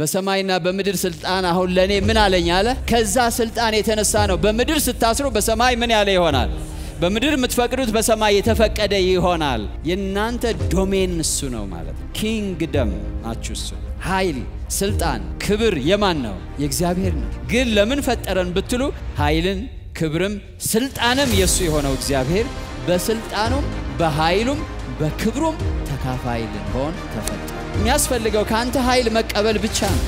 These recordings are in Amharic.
በሰማይና በምድር ስልጣን አሁን ለእኔ ምን አለኝ አለ። ከዛ ስልጣን የተነሳ ነው በምድር ስታስሩ በሰማይ ምን ያለ ይሆናል። በምድር የምትፈቅዱት በሰማይ የተፈቀደ ይሆናል። የእናንተ ዶሜን እሱ ነው ማለት ነው። ኪንግደም ናችሁ። እሱ ኃይል፣ ስልጣን፣ ክብር የማን ነው? የእግዚአብሔር ነው። ግን ለምን ፈጠረን ብትሉ ኃይልን፣ ክብርም ስልጣንም የእሱ የሆነው እግዚአብሔር በስልጣኑም በኃይሉም በክብሩም ተካፋይ ልንሆን ተፈ የሚያስፈልገው ከአንተ ኃይል መቀበል ብቻ ነው።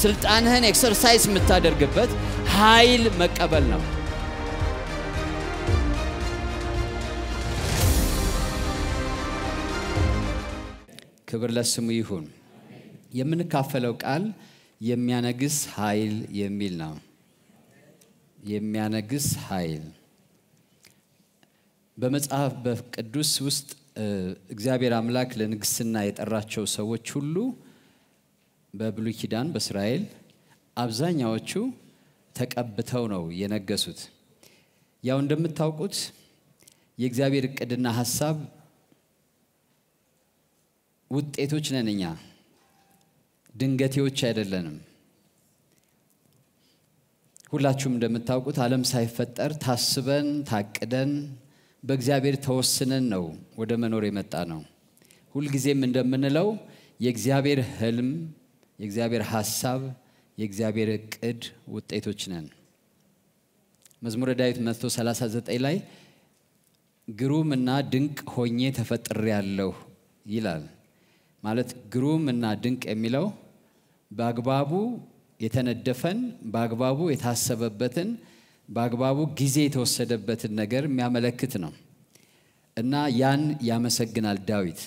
ስልጣንህን ኤክሰርሳይዝ የምታደርግበት ኃይል መቀበል ነው። ክብር ለስሙ ይሁን። የምንካፈለው ቃል የሚያነግስ ኃይል የሚል ነው። የሚያነግስ ኃይል በመጽሐፍ በቅዱስ ውስጥ እግዚአብሔር አምላክ ለንግስና የጠራቸው ሰዎች ሁሉ በብሉይ ኪዳን በእስራኤል አብዛኛዎቹ ተቀብተው ነው የነገሱት። ያው እንደምታውቁት የእግዚአብሔር እቅድና ሀሳብ ውጤቶች ነን እኛ፣ ድንገቴዎች አይደለንም። ሁላችሁም እንደምታውቁት አለም ሳይፈጠር ታስበን ታቅደን በእግዚአብሔር ተወስነን ነው ወደ መኖር የመጣ ነው። ሁልጊዜም እንደምንለው የእግዚአብሔር ህልም፣ የእግዚአብሔር ሀሳብ፣ የእግዚአብሔር እቅድ ውጤቶች ነን። መዝሙረ ዳዊት 139 ላይ ግሩም እና ድንቅ ሆኜ ተፈጥሬ ያለሁ ይላል። ማለት ግሩም እና ድንቅ የሚለው በአግባቡ የተነደፈን በአግባቡ የታሰበበትን በአግባቡ ጊዜ የተወሰደበትን ነገር የሚያመለክት ነው እና ያን ያመሰግናል ዳዊት።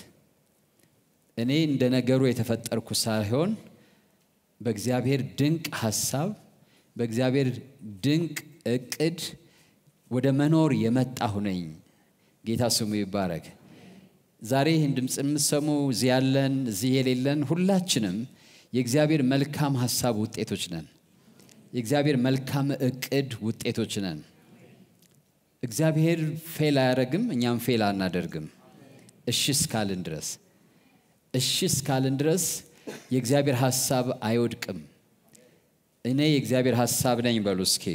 እኔ እንደ ነገሩ የተፈጠርኩ ሳይሆን በእግዚአብሔር ድንቅ ሀሳብ፣ በእግዚአብሔር ድንቅ እቅድ ወደ መኖር የመጣሁ ነኝ። ጌታ ስሙ ይባረግ ዛሬ ይህን ድምፅ የምሰሙ እዚህ ያለን እዚህ የሌለን ሁላችንም የእግዚአብሔር መልካም ሀሳብ ውጤቶች ነን። የእግዚአብሔር መልካም እቅድ ውጤቶች ነን እግዚአብሔር ፌል አያደረግም እኛም ፌል አናደርግም እሺ እስካልን ድረስ እሺ እስካልን ድረስ የእግዚአብሔር ሀሳብ አይወድቅም እኔ የእግዚአብሔር ሀሳብ ነኝ በሉ እስኪ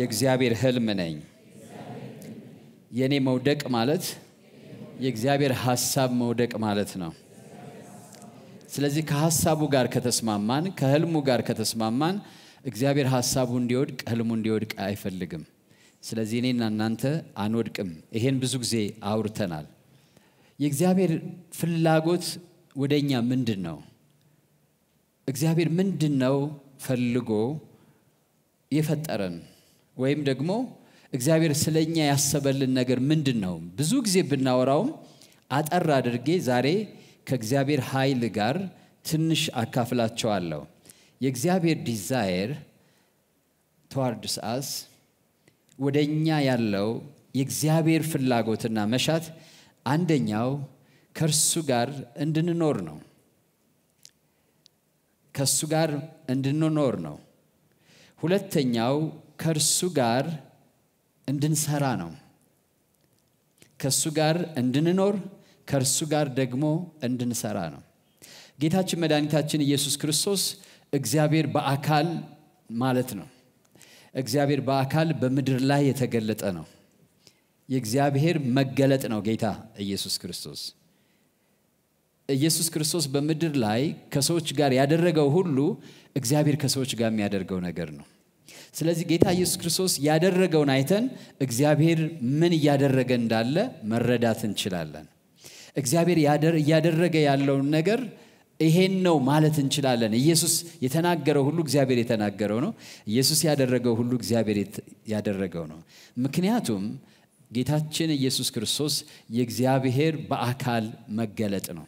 የእግዚአብሔር ህልም ነኝ የእኔ መውደቅ ማለት የእግዚአብሔር ሀሳብ መውደቅ ማለት ነው ስለዚህ ከሀሳቡ ጋር ከተስማማን ከህልሙ ጋር ከተስማማን እግዚአብሔር ሀሳቡ እንዲወድቅ ህልሙ እንዲወድቅ አይፈልግም ስለዚህ እኔና እናንተ አንወድቅም ይሄን ብዙ ጊዜ አውርተናል የእግዚአብሔር ፍላጎት ወደ እኛ ምንድን ነው እግዚአብሔር ምንድን ነው ፈልጎ የፈጠረን ወይም ደግሞ እግዚአብሔር ስለ እኛ ያሰበልን ነገር ምንድን ነው ብዙ ጊዜ ብናወራውም አጠር አድርጌ ዛሬ ከእግዚአብሔር ኃይል ጋር ትንሽ አካፍላቸዋለሁ። የእግዚአብሔር ዲዛይር ተዋርድስ አስ ወደ እኛ ያለው የእግዚአብሔር ፍላጎትና መሻት አንደኛው ከእርሱ ጋር እንድንኖር ነው። ከእሱ ጋር እንድንኖር ነው። ሁለተኛው ከእርሱ ጋር እንድንሰራ ነው። ከእሱ ጋር እንድንኖር ከእርሱ ጋር ደግሞ እንድንሰራ ነው። ጌታችን መድኃኒታችን ኢየሱስ ክርስቶስ እግዚአብሔር በአካል ማለት ነው። እግዚአብሔር በአካል በምድር ላይ የተገለጠ ነው። የእግዚአብሔር መገለጥ ነው ጌታ ኢየሱስ ክርስቶስ። ኢየሱስ ክርስቶስ በምድር ላይ ከሰዎች ጋር ያደረገው ሁሉ እግዚአብሔር ከሰዎች ጋር የሚያደርገው ነገር ነው። ስለዚህ ጌታ ኢየሱስ ክርስቶስ ያደረገውን አይተን እግዚአብሔር ምን እያደረገ እንዳለ መረዳት እንችላለን። እግዚአብሔር እያደረገ ያለውን ነገር ይሄን ነው ማለት እንችላለን ኢየሱስ የተናገረው ሁሉ እግዚአብሔር የተናገረው ነው ኢየሱስ ያደረገው ሁሉ እግዚአብሔር ያደረገው ነው ምክንያቱም ጌታችን ኢየሱስ ክርስቶስ የእግዚአብሔር በአካል መገለጥ ነው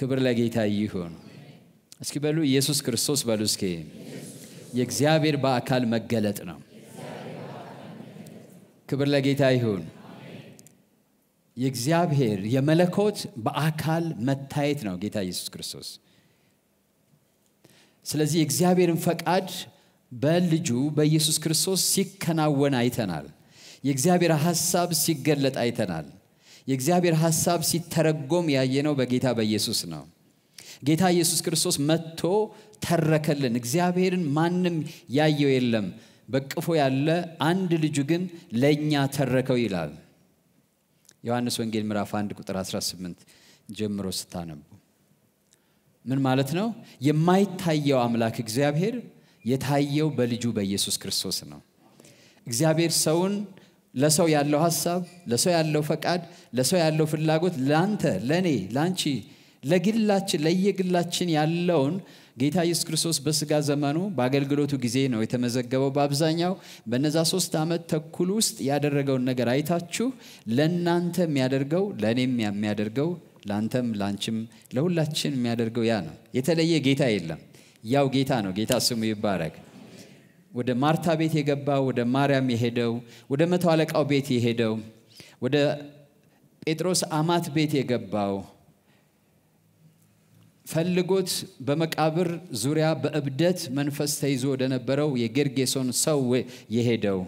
ክብር ለጌታ ይሁን እስኪ በሉ ኢየሱስ ክርስቶስ በሉ እስኪ የእግዚአብሔር በአካል መገለጥ ነው ክብር ለጌታ ይሁን የእግዚአብሔር የመለኮት በአካል መታየት ነው ጌታ ኢየሱስ ክርስቶስ። ስለዚህ የእግዚአብሔርን ፈቃድ በልጁ በኢየሱስ ክርስቶስ ሲከናወን አይተናል። የእግዚአብሔር ሐሳብ ሲገለጥ አይተናል። የእግዚአብሔር ሐሳብ ሲተረጎም ያየነው በጌታ በኢየሱስ ነው። ጌታ ኢየሱስ ክርስቶስ መጥቶ ተረከልን። እግዚአብሔርን ማንም ያየው የለም፣ በቅፎ ያለ አንድ ልጁ ግን ለእኛ ተረከው ይላል። ዮሐንስ ወንጌል ምዕራፍ 1 ቁጥር 18 ጀምሮ ስታነቡ ምን ማለት ነው? የማይታየው አምላክ እግዚአብሔር የታየው በልጁ በኢየሱስ ክርስቶስ ነው። እግዚአብሔር ሰውን ለሰው ያለው ሀሳብ፣ ለሰው ያለው ፈቃድ፣ ለሰው ያለው ፍላጎት፣ ለአንተ፣ ለእኔ፣ ለአንቺ፣ ለግላችን፣ ለየግላችን ያለውን ጌታ ኢየሱስ ክርስቶስ በስጋ ዘመኑ በአገልግሎቱ ጊዜ ነው የተመዘገበው። በአብዛኛው በነዛ ሶስት ዓመት ተኩል ውስጥ ያደረገውን ነገር አይታችሁ ለእናንተ የሚያደርገው ለእኔም የሚያደርገው ለአንተም ላንችም ለሁላችን የሚያደርገው ያ ነው። የተለየ ጌታ የለም። ያው ጌታ ነው። ጌታ ስሙ ይባረግ ወደ ማርታ ቤት የገባው፣ ወደ ማርያም የሄደው፣ ወደ መቶ አለቃው ቤት የሄደው፣ ወደ ጴጥሮስ አማት ቤት የገባው ፈልጎት በመቃብር ዙሪያ በእብደት መንፈስ ተይዞ ወደነበረው የጌርጌሶን ሰው የሄደው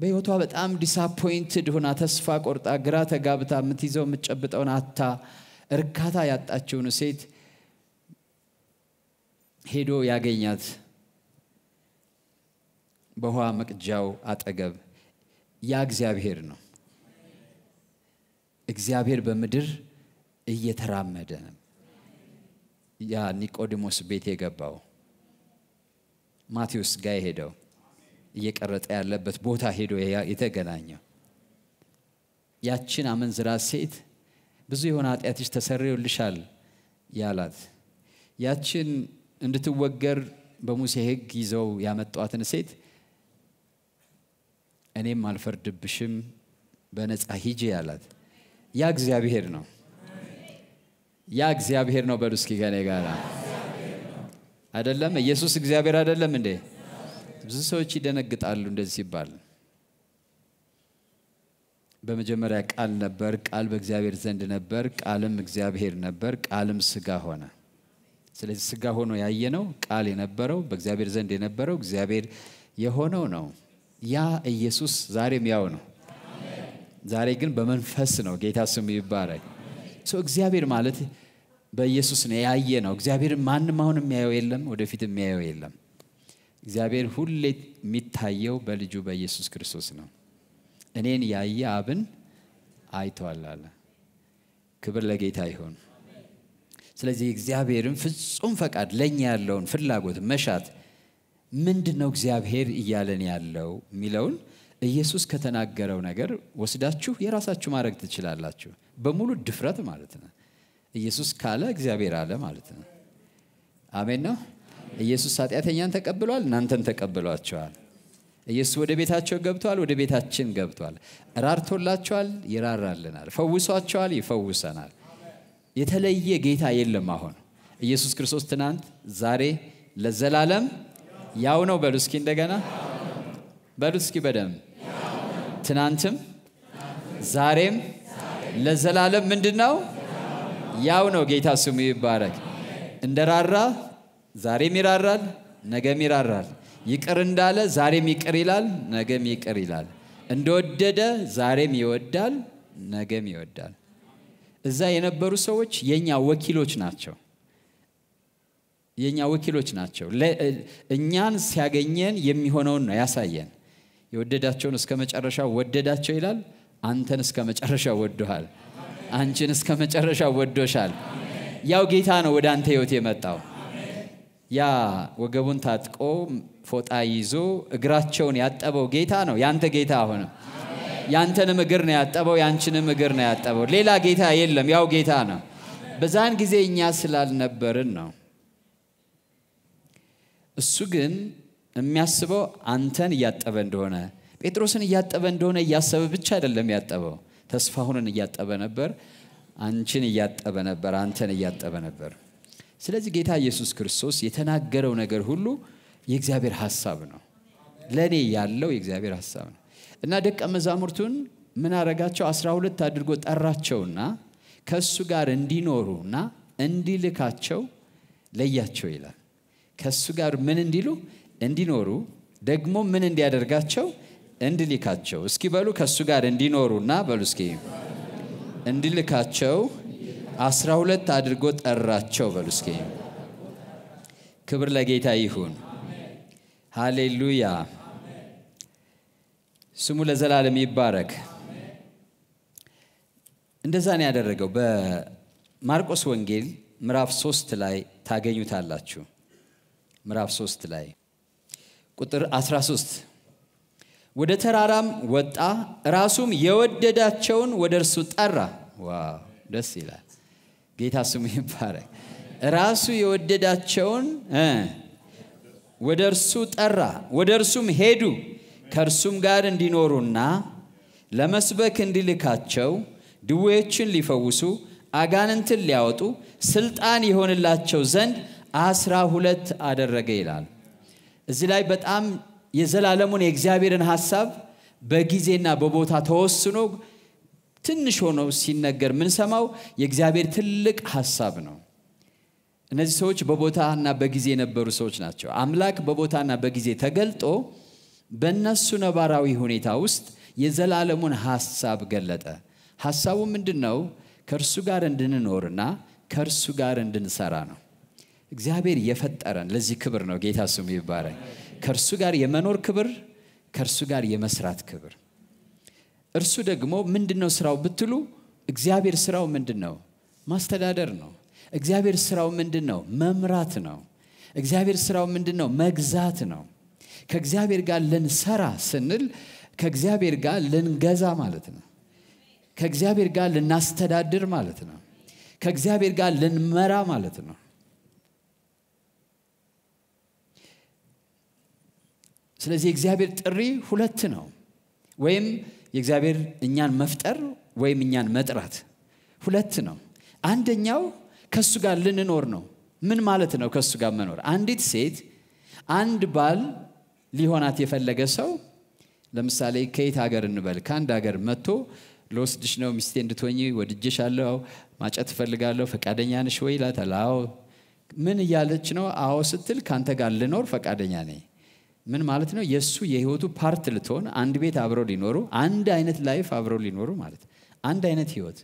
በህይወቷ በጣም ዲሳፖይንትድ ሆና ተስፋ ቆርጣ ግራ ተጋብታ የምትይዘው የምትጨብጠውን አታ እርካታ ያጣችውን ሴት ሄዶ ያገኛት በውሃ መቅጃው አጠገብ ያ እግዚአብሔር ነው። እግዚአብሔር በምድር እየተራመደ ነበር። ያ ኒቆዲሞስ ቤት የገባው ማቴዎስ ጋር ሄደው እየቀረጠ ያለበት ቦታ ሄዶ የተገናኘው ያችን አመንዝራ ሴት ብዙ የሆነ ኃጢአትሽ ተሰርዮልሻል ያላት ያችን እንድትወገር በሙሴ ህግ ይዘው ያመጧትን ሴት እኔም አልፈርድብሽም በነፃ ሂጂ ያላት ያ እግዚአብሔር ነው ያ እግዚአብሔር ነው። በሉስኪ ከኔ ጋር አይደለም። ኢየሱስ እግዚአብሔር አይደለም እንዴ? ብዙ ሰዎች ይደነግጣሉ እንደዚህ ሲባል። በመጀመሪያ ቃል ነበር፣ ቃል በእግዚአብሔር ዘንድ ነበር፣ ቃልም እግዚአብሔር ነበር፣ ቃልም ስጋ ሆነ። ስለዚህ ስጋ ሆኖ ያየነው ቃል የነበረው በእግዚአብሔር ዘንድ የነበረው እግዚአብሔር የሆነው ነው። ያ ኢየሱስ ዛሬም ያው ነው። ዛሬ ግን በመንፈስ ነው። ጌታ ስሙ ይባረክ። ሰው እግዚአብሔር ማለት በኢየሱስ ነው ያየ ነው። እግዚአብሔር ማንም አሁን የሚያየው የለም፣ ወደፊት የሚያየው የለም። እግዚአብሔር ሁሌ የሚታየው በልጁ በኢየሱስ ክርስቶስ ነው። እኔን ያየ አብን አይቷል አለ። ክብር ለጌታ ይሆን። ስለዚህ እግዚአብሔርን ፍጹም ፈቃድ ለእኛ ያለውን ፍላጎት መሻት ምንድን ነው እግዚአብሔር እያለን ያለው የሚለውን ኢየሱስ ከተናገረው ነገር ወስዳችሁ የራሳችሁ ማድረግ ትችላላችሁ። በሙሉ ድፍረት ማለት ነው። ኢየሱስ ካለ እግዚአብሔር አለ ማለት ነው። አሜን ነው። ኢየሱስ ኃጢአተኛን ተቀብሏል፣ እናንተን ተቀብሏቸዋል። ኢየሱስ ወደ ቤታቸው ገብቷል፣ ወደ ቤታችን ገብቷል። ራርቶላቸዋል፣ ይራራልናል። ፈውሷቸዋል፣ ይፈውሰናል። የተለየ ጌታ የለም። አሁን ኢየሱስ ክርስቶስ ትናንት፣ ዛሬ፣ ለዘላለም ያው ነው። በሉ እስኪ እንደገና በሉ እስኪ በደንብ ትናንትም ዛሬም ለዘላለም ምንድን ነው? ያው ነው። ጌታ ስሙ ይባረክ። እንደራራ ዛሬም ይራራል፣ ነገም ይራራል። ይቅር እንዳለ ዛሬም ይቅር ይላል፣ ነገም ይቅር ይላል። እንደወደደ ዛሬም ይወዳል፣ ነገም ይወዳል። እዛ የነበሩ ሰዎች የኛ ወኪሎች ናቸው። የእኛ ወኪሎች ናቸው። እኛን ሲያገኘን የሚሆነውን ነው ያሳየን። የወደዳቸውን እስከ መጨረሻ ወደዳቸው ይላል። አንተን እስከ መጨረሻ ወዶሃል። አንቺን እስከ መጨረሻ ወዶሻል። ያው ጌታ ነው ወደ አንተ ህይወት የመጣው። ያ ወገቡን ታጥቆ ፎጣ ይዞ እግራቸውን ያጠበው ጌታ ነው ያንተ ጌታ ሆነ። ያንተንም እግር ነው ያጠበው፣ ያንቺንም እግር ነው ያጠበው። ሌላ ጌታ የለም፣ ያው ጌታ ነው። በዛን ጊዜ እኛ ስላልነበርን ነው። እሱ ግን የሚያስበው አንተን እያጠበ እንደሆነ ጴጥሮስን እያጠበ እንደሆነ እያሰበ ብቻ አይደለም ያጠበው ተስፋሁንን እያጠበ ነበር አንቺን እያጠበ ነበር አንተን እያጠበ ነበር ስለዚህ ጌታ ኢየሱስ ክርስቶስ የተናገረው ነገር ሁሉ የእግዚአብሔር ሀሳብ ነው ለእኔ ያለው የእግዚአብሔር ሀሳብ ነው እና ደቀ መዛሙርቱን ምን አረጋቸው አስራ ሁለት አድርጎ ጠራቸውና ከእሱ ጋር እንዲኖሩና እንዲልካቸው ለያቸው ይላል ከእሱ ጋር ምን እንዲሉ እንዲኖሩ ደግሞ ምን እንዲያደርጋቸው እንዲልካቸው እስኪ በሉ ከእሱ ጋር እንዲኖሩና በሉ እስኪ እንዲልካቸው አስራ ሁለት አድርጎ ጠራቸው በሉ እስኪ ክብር ለጌታ ይሁን ሃሌሉያ ስሙ ለዘላለም ይባረክ እንደዛ ነው ያደረገው በማርቆስ ወንጌል ምዕራፍ ሶስት ላይ ታገኙታላችሁ ምዕራፍ ሶስት ላይ ቁጥር 13 ወደ ተራራም ወጣ፣ ራሱም የወደዳቸውን ወደ እርሱ ጠራ። ዋው ደስ ይላል። ጌታ ስሙ ይባረክ። ራሱ የወደዳቸውን ወደ እርሱ ጠራ፣ ወደ እርሱም ሄዱ። ከእርሱም ጋር እንዲኖሩና ለመስበክ እንዲልካቸው ድዌዎችን ሊፈውሱ አጋንንትን ሊያወጡ ስልጣን የሆንላቸው ዘንድ አስራ ሁለት አደረገ ይላል። እዚህ ላይ በጣም የዘላለሙን የእግዚአብሔርን ሀሳብ በጊዜና በቦታ ተወስኖ ትንሽ ሆኖ ሲነገር ምንሰማው የእግዚአብሔር ትልቅ ሀሳብ ነው እነዚህ ሰዎች በቦታና በጊዜ የነበሩ ሰዎች ናቸው አምላክ በቦታና በጊዜ ተገልጦ በእነሱ ነባራዊ ሁኔታ ውስጥ የዘላለሙን ሀሳብ ገለጠ ሀሳቡ ምንድን ነው ከእርሱ ጋር እንድንኖርና ከእርሱ ጋር እንድንሰራ ነው እግዚአብሔር የፈጠረን ለዚህ ክብር ነው። ጌታ ስሙ ይባረን ከእርሱ ጋር የመኖር ክብር፣ ከእርሱ ጋር የመስራት ክብር። እርሱ ደግሞ ምንድን ነው ስራው ብትሉ፣ እግዚአብሔር ስራው ምንድን ነው? ማስተዳደር ነው። እግዚአብሔር ስራው ምንድን ነው? መምራት ነው። እግዚአብሔር ስራው ምንድን ነው? መግዛት ነው። ከእግዚአብሔር ጋር ልንሰራ ስንል ከእግዚአብሔር ጋር ልንገዛ ማለት ነው። ከእግዚአብሔር ጋር ልናስተዳድር ማለት ነው። ከእግዚአብሔር ጋር ልንመራ ማለት ነው። ስለዚህ የእግዚአብሔር ጥሪ ሁለት ነው ወይም የእግዚአብሔር እኛን መፍጠር ወይም እኛን መጥራት ሁለት ነው አንደኛው ከእሱ ጋር ልንኖር ነው ምን ማለት ነው ከእሱ ጋር መኖር አንዲት ሴት አንድ ባል ሊሆናት የፈለገ ሰው ለምሳሌ ከየት ሀገር እንበል ከአንድ ሀገር መጥቶ ለወስድሽ ነው ሚስቴ እንድትወኝ ወድጅሽ አለው ማጨት እፈልጋለሁ ፈቃደኛ ነሽ ወይ ይላታል ምን እያለች ነው አዎ ስትል ከአንተ ጋር ልኖር ፈቃደኛ ነኝ ምን ማለት ነው? የእሱ የህይወቱ ፓርት ልትሆን አንድ ቤት አብረው ሊኖሩ፣ አንድ አይነት ላይፍ አብረው ሊኖሩ ማለት አንድ አይነት ህይወት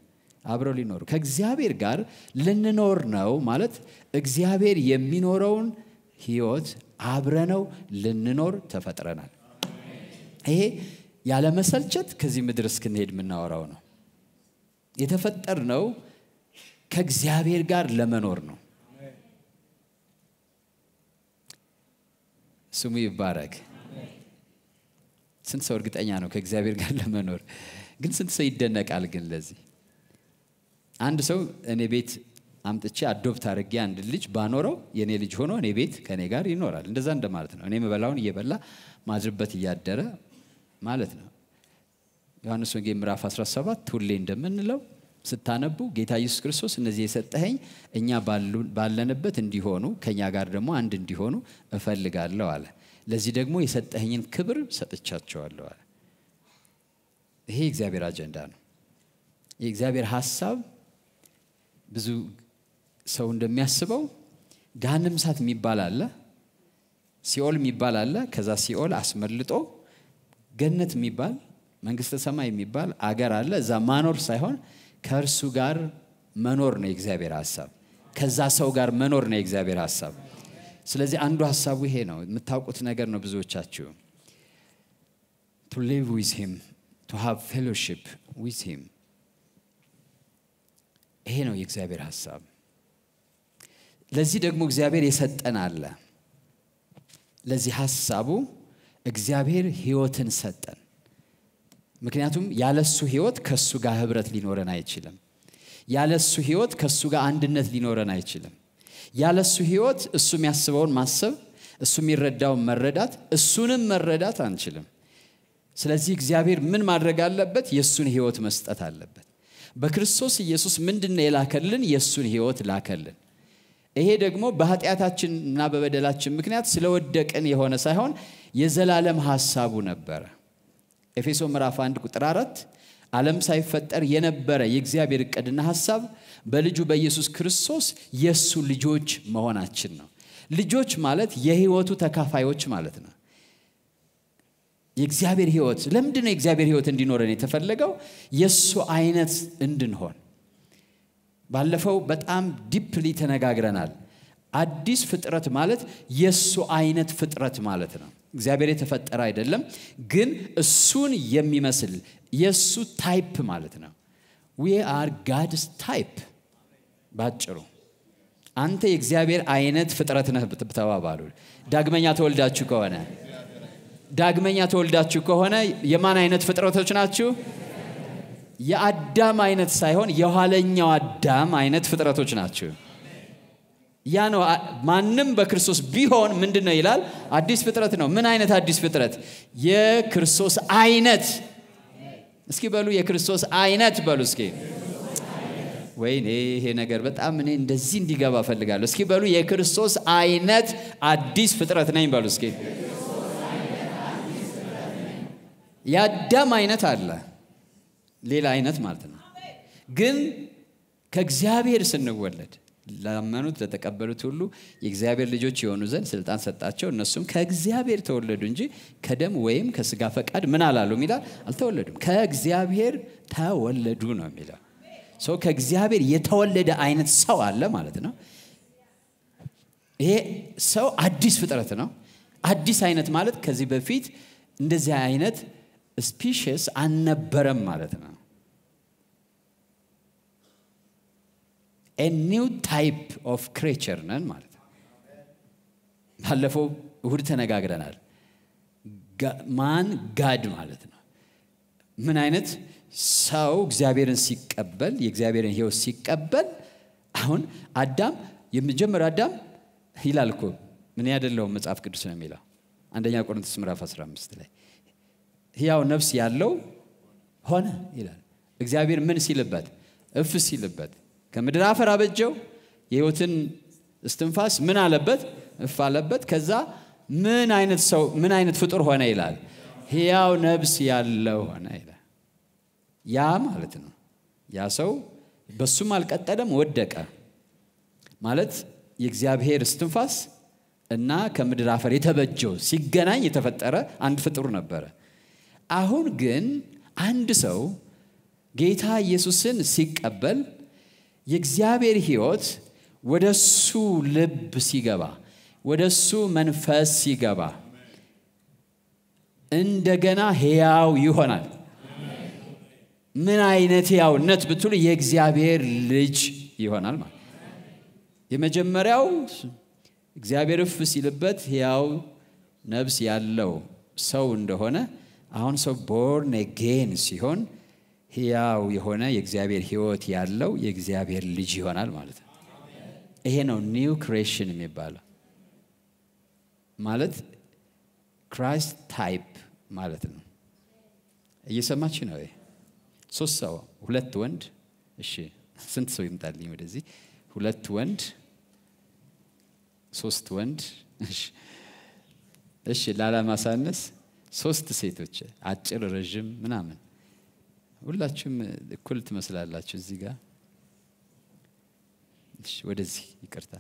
አብረው ሊኖሩ ከእግዚአብሔር ጋር ልንኖር ነው ማለት እግዚአብሔር የሚኖረውን ህይወት አብረነው ልንኖር ተፈጥረናል። ይሄ ያለመሰልቸት ከዚህ ምድር እስክንሄድ የምናወራው ነው። ነው ከእግዚአብሔር ጋር ለመኖር ነው። ስሙ ይባረክ። ስንት ሰው እርግጠኛ ነው ከእግዚአብሔር ጋር ለመኖር? ግን ስንት ሰው ይደነቃል? ግን ለዚህ አንድ ሰው እኔ ቤት አምጥቼ አዶፕት አድርጌ አንድ ልጅ ባኖረው የእኔ ልጅ ሆኖ እኔ ቤት ከእኔ ጋር ይኖራል። እንደዛ እንደማለት ነው። እኔ መበላውን እየበላ ማድርበት እያደረ ማለት ነው። ዮሐንስ ወንጌል ምዕራፍ 17 ሁሌ እንደምንለው ስታነቡ ጌታ ኢየሱስ ክርስቶስ እነዚህ የሰጠኸኝ እኛ ባለንበት እንዲሆኑ ከእኛ ጋር ደግሞ አንድ እንዲሆኑ እፈልጋለሁ አለ። ለዚህ ደግሞ የሰጠኸኝን ክብር ሰጥቻቸዋለሁ አለ። ይሄ እግዚአብሔር አጀንዳ ነው። የእግዚአብሔር ሀሳብ ብዙ ሰው እንደሚያስበው ጋንም ሳት የሚባል አለ፣ ሲኦል የሚባል አለ። ከዛ ሲኦል አስመልጦ ገነት የሚባል መንግስተ ሰማይ የሚባል አገር አለ። እዛ ማኖር ሳይሆን ከእርሱ ጋር መኖር ነው የእግዚአብሔር ሀሳብ። ከዛ ሰው ጋር መኖር ነው የእግዚአብሔር ሀሳብ። ስለዚህ አንዱ ሀሳቡ ይሄ ነው። የምታውቁት ነገር ነው ብዙዎቻችሁ። ቱ ሊቭ ዊዝ ሂም ቱ ሃቭ ፌሎሺፕ ዊዝ ሂም። ይሄ ነው የእግዚአብሔር ሀሳብ። ለዚህ ደግሞ እግዚአብሔር የሰጠን አለ። ለዚህ ሀሳቡ እግዚአብሔር ህይወትን ሰጠን። ምክንያቱም ያለሱ ህይወት ከሱ ጋር ህብረት ሊኖረን አይችልም። ያለሱ ህይወት ከሱ ጋር አንድነት ሊኖረን አይችልም። ያለሱ ህይወት እሱ የሚያስበውን ማሰብ፣ እሱ የሚረዳውን መረዳት፣ እሱንም መረዳት አንችልም። ስለዚህ እግዚአብሔር ምን ማድረግ አለበት? የእሱን ህይወት መስጠት አለበት። በክርስቶስ ኢየሱስ ምንድነ የላከልን? የእሱን ህይወት ላከልን። ይሄ ደግሞ በኃጢአታችንና በበደላችን ምክንያት ስለወደቅን የሆነ ሳይሆን የዘላለም ሀሳቡ ነበረ። ኤፌሶ ምዕራፍ 1 ቁጥር 4 ዓለም ሳይፈጠር የነበረ የእግዚአብሔር እቅድና ሀሳብ በልጁ በኢየሱስ ክርስቶስ የእሱ ልጆች መሆናችን ነው። ልጆች ማለት የህይወቱ ተካፋዮች ማለት ነው። የእግዚአብሔር ህይወት ለምንድነው ነው የእግዚአብሔር ህይወት እንዲኖረን የተፈለገው? የእሱ አይነት እንድንሆን። ባለፈው በጣም ዲፕሊ ተነጋግረናል። አዲስ ፍጥረት ማለት የእሱ አይነት ፍጥረት ማለት ነው። እግዚአብሔር የተፈጠረ አይደለም፣ ግን እሱን የሚመስል የእሱ ታይፕ ማለት ነው። ዊ አር ጋድስ ታይፕ ባጭሩ። አንተ የእግዚአብሔር አይነት ፍጥረት ነህ ተባባሉ። ዳግመኛ ተወልዳችሁ ከሆነ ዳግመኛ ተወልዳችሁ ከሆነ የማን አይነት ፍጥረቶች ናችሁ? የአዳም አይነት ሳይሆን የኋለኛው አዳም አይነት ፍጥረቶች ናችሁ። ያ ነው ማንም በክርስቶስ ቢሆን ምንድን ነው ይላል አዲስ ፍጥረት ነው ምን አይነት አዲስ ፍጥረት የክርስቶስ አይነት እስኪ በሉ የክርስቶስ አይነት በሉ እስኪ ወይኔ ይሄ ነገር በጣም እኔ እንደዚህ እንዲገባ ፈልጋለሁ እስኪ በሉ የክርስቶስ አይነት አዲስ ፍጥረት ነኝ በሉ እስኪ የአዳም አይነት አለ ሌላ አይነት ማለት ነው ግን ከእግዚአብሔር ስንወለድ ላመኑት ለተቀበሉት ሁሉ የእግዚአብሔር ልጆች የሆኑ ዘንድ ስልጣን ሰጣቸው እነሱም ከእግዚአብሔር ተወለዱ እንጂ ከደም ወይም ከስጋ ፈቃድ ምን አላሉ ይላል አልተወለዱም ከእግዚአብሔር ተወለዱ ነው የሚለው ሰው ከእግዚአብሔር የተወለደ አይነት ሰው አለ ማለት ነው ይሄ ሰው አዲስ ፍጥረት ነው አዲስ አይነት ማለት ከዚህ በፊት እንደዚህ አይነት ስፒሽስ አልነበረም ማለት ነው ኒው ታይፕ ኦፍ ክሬቸር ነን ማለት ነው። ባለፈው እሁድ ተነጋግረናል። ማን ጋድ ማለት ነው። ምን አይነት ሰው እግዚአብሔርን ሲቀበል የእግዚአብሔርን ህይወት ሲቀበል አሁን አዳም የመጀመሪያ አዳም ይላል እኮ ምን ያደለውም መጽሐፍ ቅዱስ ነው የሚለው አንደኛ ቆሮንቶስ ምራፍ 15 ላይ ያው ነፍስ ያለው ሆነ ይላል እግዚአብሔር ምን ሲልበት እፍ ሲልበት ከምድር አፈር አበጀው የህይወትን እስትንፋስ ምን አለበት እፍ አለበት ከዛ ምን አይነት ሰው ምን አይነት ፍጡር ሆነ ይላል ህያው ነብስ ያለው ሆነ ይላል ያ ማለት ነው ያ ሰው በሱም አልቀጠለም ወደቀ ማለት የእግዚአብሔር እስትንፋስ እና ከምድር አፈር የተበጀው ሲገናኝ የተፈጠረ አንድ ፍጡር ነበረ አሁን ግን አንድ ሰው ጌታ ኢየሱስን ሲቀበል የእግዚአብሔር ህይወት ወደ እሱ ልብ ሲገባ ወደ እሱ መንፈስ ሲገባ እንደገና ሕያው ይሆናል ምን አይነት ሕያውነት ብትሉ የእግዚአብሔር ልጅ ይሆናል ማለት የመጀመሪያው እግዚአብሔር እፍ ሲልበት ሕያው ነብስ ያለው ሰው እንደሆነ አሁን ሰው ቦርን ጌን ሲሆን ህያው የሆነ የእግዚአብሔር ህይወት ያለው የእግዚአብሔር ልጅ ይሆናል ማለት ነው ይሄ ነው ኒው ክሬሽን የሚባለው ማለት ክራይስት ታይፕ ማለት ነው እየሰማች ነው ሶስት ሰው ሁለት ወንድ እሺ ስንት ሰው ይምጣልኝ ወደዚህ ሁለት ወንድ ሶስት ወንድ እሺ ላላማሳነስ ሶስት ሴቶች አጭር ረዥም ምናምን ሁላችሁም እኩል ትመስላላችሁ እዚህ ጋር ወደዚህ ይቅርታ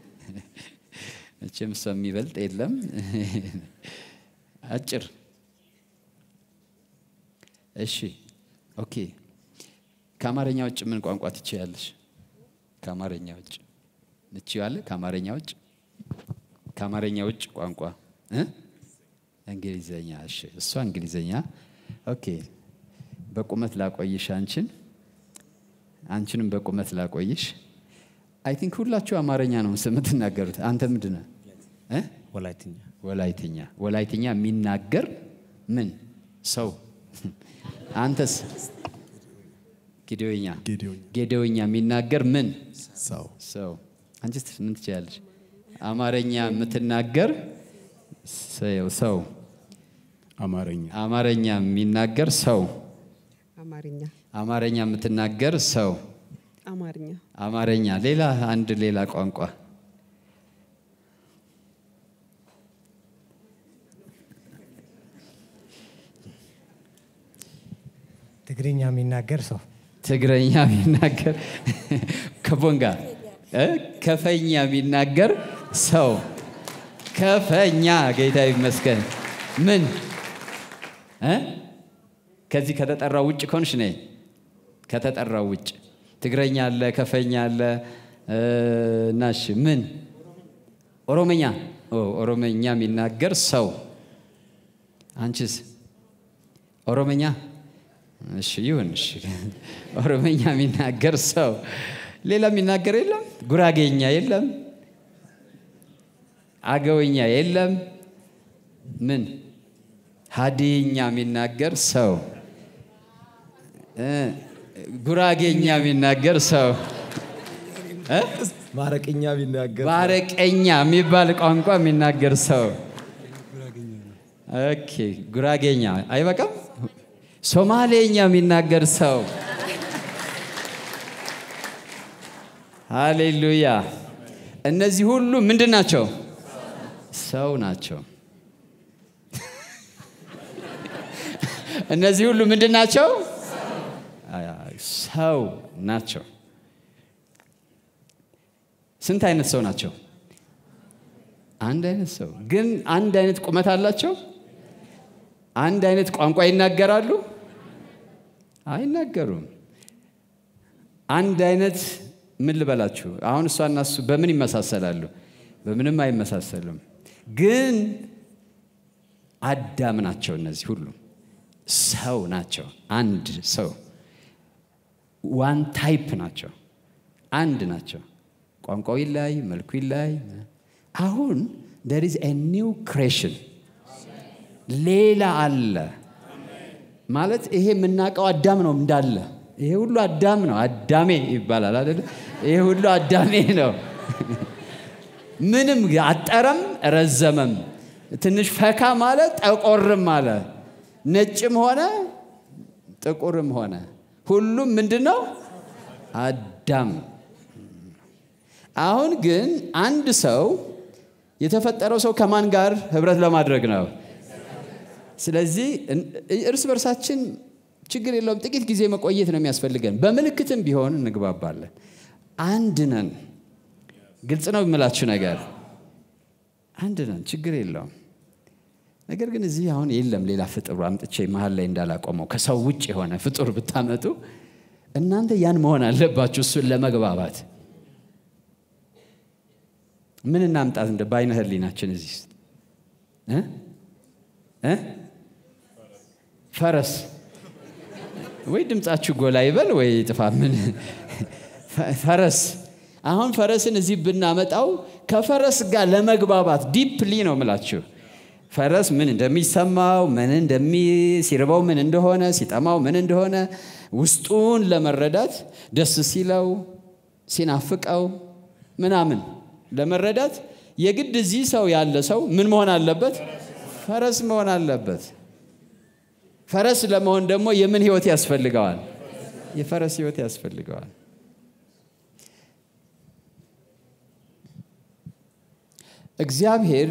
መቼም ሰው የሚበልጥ የለም አጭር እሺ ኦኬ ከአማርኛ ውጭ ምን ቋንቋ ትችያለሽ ከአማርኛ ውጭ ንችዋለ ከአማርኛ ውጭ ከአማርኛ ውጭ ቋንቋ እንግሊዘኛ እሺ እሷ እንግሊዘኛ ኦኬ በቁመት ላቆይሽ አንቺን አንቺንም በቁመት ላቆይሽ አይ ቲንክ ሁላችሁ አማርኛ ነው ስምትናገሩት አንተ ምድነ ወላይትኛ ወላይትኛ የሚናገር ምን ሰው አንተስ ጌዴዎኛ ጌዴዎኛ የሚናገር ምን ሰው ሰው አንቺ ምን ትችላለች አማርኛ የምትናገር ሰው አማርኛ የሚናገር ሰው አማርኛ አማርኛ የምትናገር ሰው አማርኛ አማርኛ ሌላ አንድ ሌላ ቋንቋ ትግርኛ የሚናገር ሰው ትግረኛ የሚናገር ከቦንጋ ከፈኛ የሚናገር ሰው ከፈኛ ጌታ ይመስገን ምን ከዚህ ከተጠራው ውጭ ኮንሽ ነ ከተጠራው ውጭ ትግረኛ አለ፣ ከፈኛ አለ እናሽ ምን ኦሮመኛ ኦሮመኛ የሚናገር ሰው አንቺስ ኦሮመኛ እሺ ይሁን እሺ ኦሮመኛ የሚናገር ሰው ሌላ የሚናገር የለም ጉራጌኛ የለም አገውኛ የለም ምን ሀዲኛ የሚናገር ሰው ጉራጌኛ የሚናገር ሰው ማረቀኛ የሚናገር ማረቀኛ የሚባል ቋንቋ የሚናገር ሰው ኦኬ፣ ጉራጌኛ አይበቃም። ሶማሌኛ የሚናገር ሰው ሃሌሉያ። እነዚህ ሁሉ ምንድን ናቸው? ሰው ናቸው። እነዚህ ሁሉ ምንድን ናቸው? ሰው ናቸው ስንት አይነት ሰው ናቸው አንድ አይነት ሰው ግን አንድ አይነት ቁመት አላቸው አንድ አይነት ቋንቋ ይናገራሉ አይናገሩም አንድ አይነት ምን ልበላችሁ አሁን እሷ እናሱ በምን ይመሳሰላሉ በምንም አይመሳሰሉም ግን አዳም ናቸው እነዚህ ሁሉ ሰው ናቸው አንድ ሰው ዋን ታይፕ ናቸው፣ አንድ ናቸው። ቋንቋው ይለያይ፣ መልኩ ይለያይ። አሁን ደር ኢዝ ኒው ክሬሽን ሌላ አለ ማለት ይሄ የምናውቀው አዳም ነው እንዳለ ይሄ ሁሉ አዳም ነው። አዳሜ ይባላል አይደለ? ይሄ ሁሉ አዳሜ ነው። ምንም አጠረም ረዘመም፣ ትንሽ ፈካ ማለት ጠቆርም አለ፣ ነጭም ሆነ ጥቁርም ሆነ ሁሉም ምንድን ነው? አዳም። አሁን ግን አንድ ሰው የተፈጠረው ሰው ከማን ጋር ህብረት ለማድረግ ነው? ስለዚህ እርስ በርሳችን ችግር የለውም፣ ጥቂት ጊዜ መቆየት ነው የሚያስፈልገን። በምልክትም ቢሆን እንግባባለን። አንድ ነን። ግልጽ ነው የምላችሁ ነገር አንድ ነን፣ ችግር የለውም። ነገር ግን እዚህ አሁን የለም ሌላ ፍጥሩ አምጥቼ መሀል ላይ እንዳላቆመው ከሰው ውጭ የሆነ ፍጡር ብታመጡ እናንተ ያን መሆን አለባችሁ እሱን ለመግባባት ምን እናምጣት እንደ በአይነ ህሊናችን እዚህ ፈረስ ወይ ድምፃችሁ ጎላ ይበል ወይ ጥፋ ምን ፈረስ አሁን ፈረስን እዚህ ብናመጣው ከፈረስ ጋር ለመግባባት ዲፕሊ ነው ምላችሁ ፈረስ ምን እንደሚሰማው ምን እንደሚ ምን እንደሆነ ሲጠማው ምን እንደሆነ ውስጡን ለመረዳት ደስ ሲለው ሲናፍቀው ምናምን ለመረዳት የግድ እዚህ ሰው ያለ ሰው ምን መሆን አለበት? ፈረስ መሆን አለበት። ፈረስ ለመሆን ደግሞ የምን ህይወት ያስፈልገዋል? የፈረስ ህይወት ያስፈልገዋል። እግዚአብሔር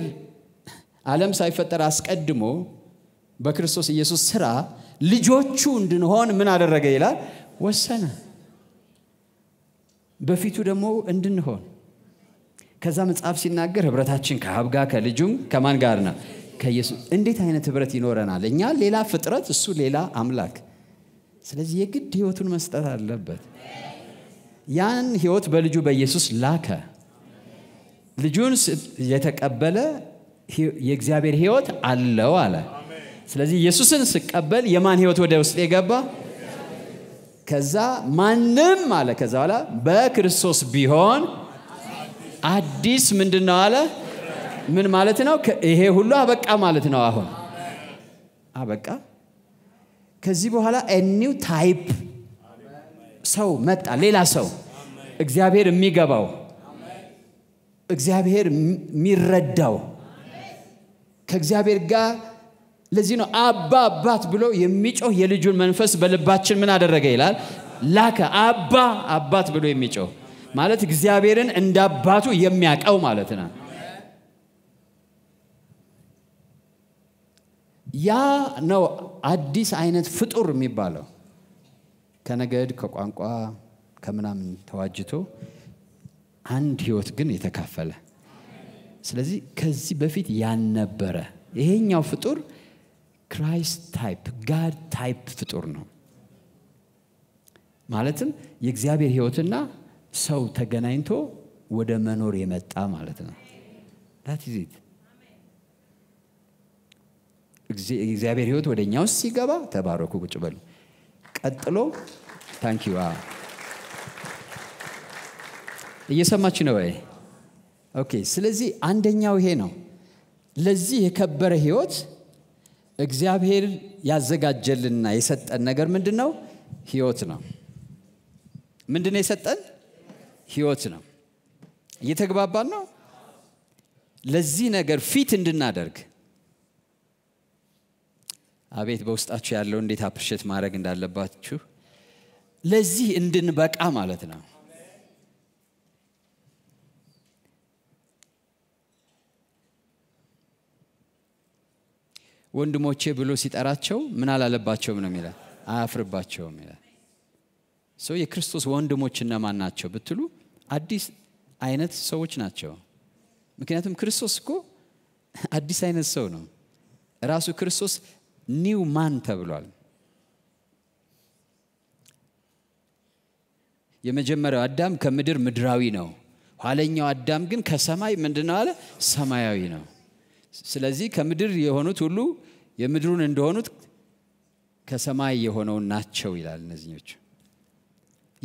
ዓለም ሳይፈጠር አስቀድሞ በክርስቶስ ኢየሱስ ስራ ልጆቹ እንድንሆን ምን አደረገ ይላል ወሰነ በፊቱ ደግሞ እንድንሆን ከዛ መጽሐፍ ሲናገር ህብረታችን ከአብ ጋር ከልጁም ከማን ጋር ነው ከኢየሱስ እንዴት አይነት ህብረት ይኖረናል እኛ ሌላ ፍጥረት እሱ ሌላ አምላክ ስለዚህ የግድ ህይወቱን መስጠት አለበት ያን ህይወት በልጁ በኢየሱስ ላከ ልጁን የተቀበለ የእግዚአብሔር ህይወት አለው አለ ስለዚህ ኢየሱስን ስቀበል የማን ህይወት ወደ ውስጥ የገባ ከዛ ማንም አለ ከዛ በኋላ በክርስቶስ ቢሆን አዲስ ምንድን ነው አለ ምን ማለት ነው ይሄ ሁሉ አበቃ ማለት ነው አሁን አበቃ ከዚህ በኋላ ኒው ታይፕ ሰው መጣ ሌላ ሰው እግዚአብሔር የሚገባው እግዚአብሔር የሚረዳው ከእግዚአብሔር ጋር ለዚህ ነው አባ አባት ብሎ የሚጮህ የልጁን መንፈስ በልባችን ምን አደረገ ይላል ላከ አባ አባት ብሎ የሚጮህ ማለት እግዚአብሔርን እንደ አባቱ የሚያቀው ማለት ነው ያ ነው አዲስ አይነት ፍጡር የሚባለው ከነገድ ከቋንቋ ከምናምን ተዋጅቶ አንድ ህይወት ግን የተካፈለ ስለዚህ ከዚህ በፊት ያልነበረ ይሄኛው ፍጡር ክራይስት ታይፕ ጋድ ታይፕ ፍጡር ነው ማለትም የእግዚአብሔር ህይወትና ሰው ተገናኝቶ ወደ መኖር የመጣ ማለት ነው ዳት እግዚአብሔር ህይወት ወደ እኛ ውስጥ ሲገባ ተባረኩ ቁጭ በሉ ቀጥሎ ታንኪዋ እየሰማች ነው ወይ ኦኬ ስለዚህ አንደኛው ይሄ ነው ለዚህ የከበረ ህይወት እግዚአብሔር ያዘጋጀልንና የሰጠን ነገር ምንድን ነው ህይወት ነው ምንድን ነው የሰጠን ህይወት ነው እየተግባባን ነው ለዚህ ነገር ፊት እንድናደርግ አቤት በውስጣችሁ ያለው እንዴት አፕርሸት ማድረግ እንዳለባችሁ ለዚህ እንድንበቃ ማለት ነው ወንድሞቼ ብሎ ሲጠራቸው ምን አላለባቸውም ነው የሚላል አያፍርባቸውም ይላል ሰው የክርስቶስ ወንድሞች እነማን ናቸው ብትሉ አዲስ አይነት ሰዎች ናቸው ምክንያቱም ክርስቶስ እኮ አዲስ አይነት ሰው ነው ራሱ ክርስቶስ ኒው ማን ተብሏል የመጀመሪያው አዳም ከምድር ምድራዊ ነው ኋለኛው አዳም ግን ከሰማይ ምንድነው አለ ሰማያዊ ነው ስለዚህ ከምድር የሆኑት ሁሉ የምድሩን እንደሆኑት ከሰማይ የሆነው ናቸው ይላል እነዚኞቹ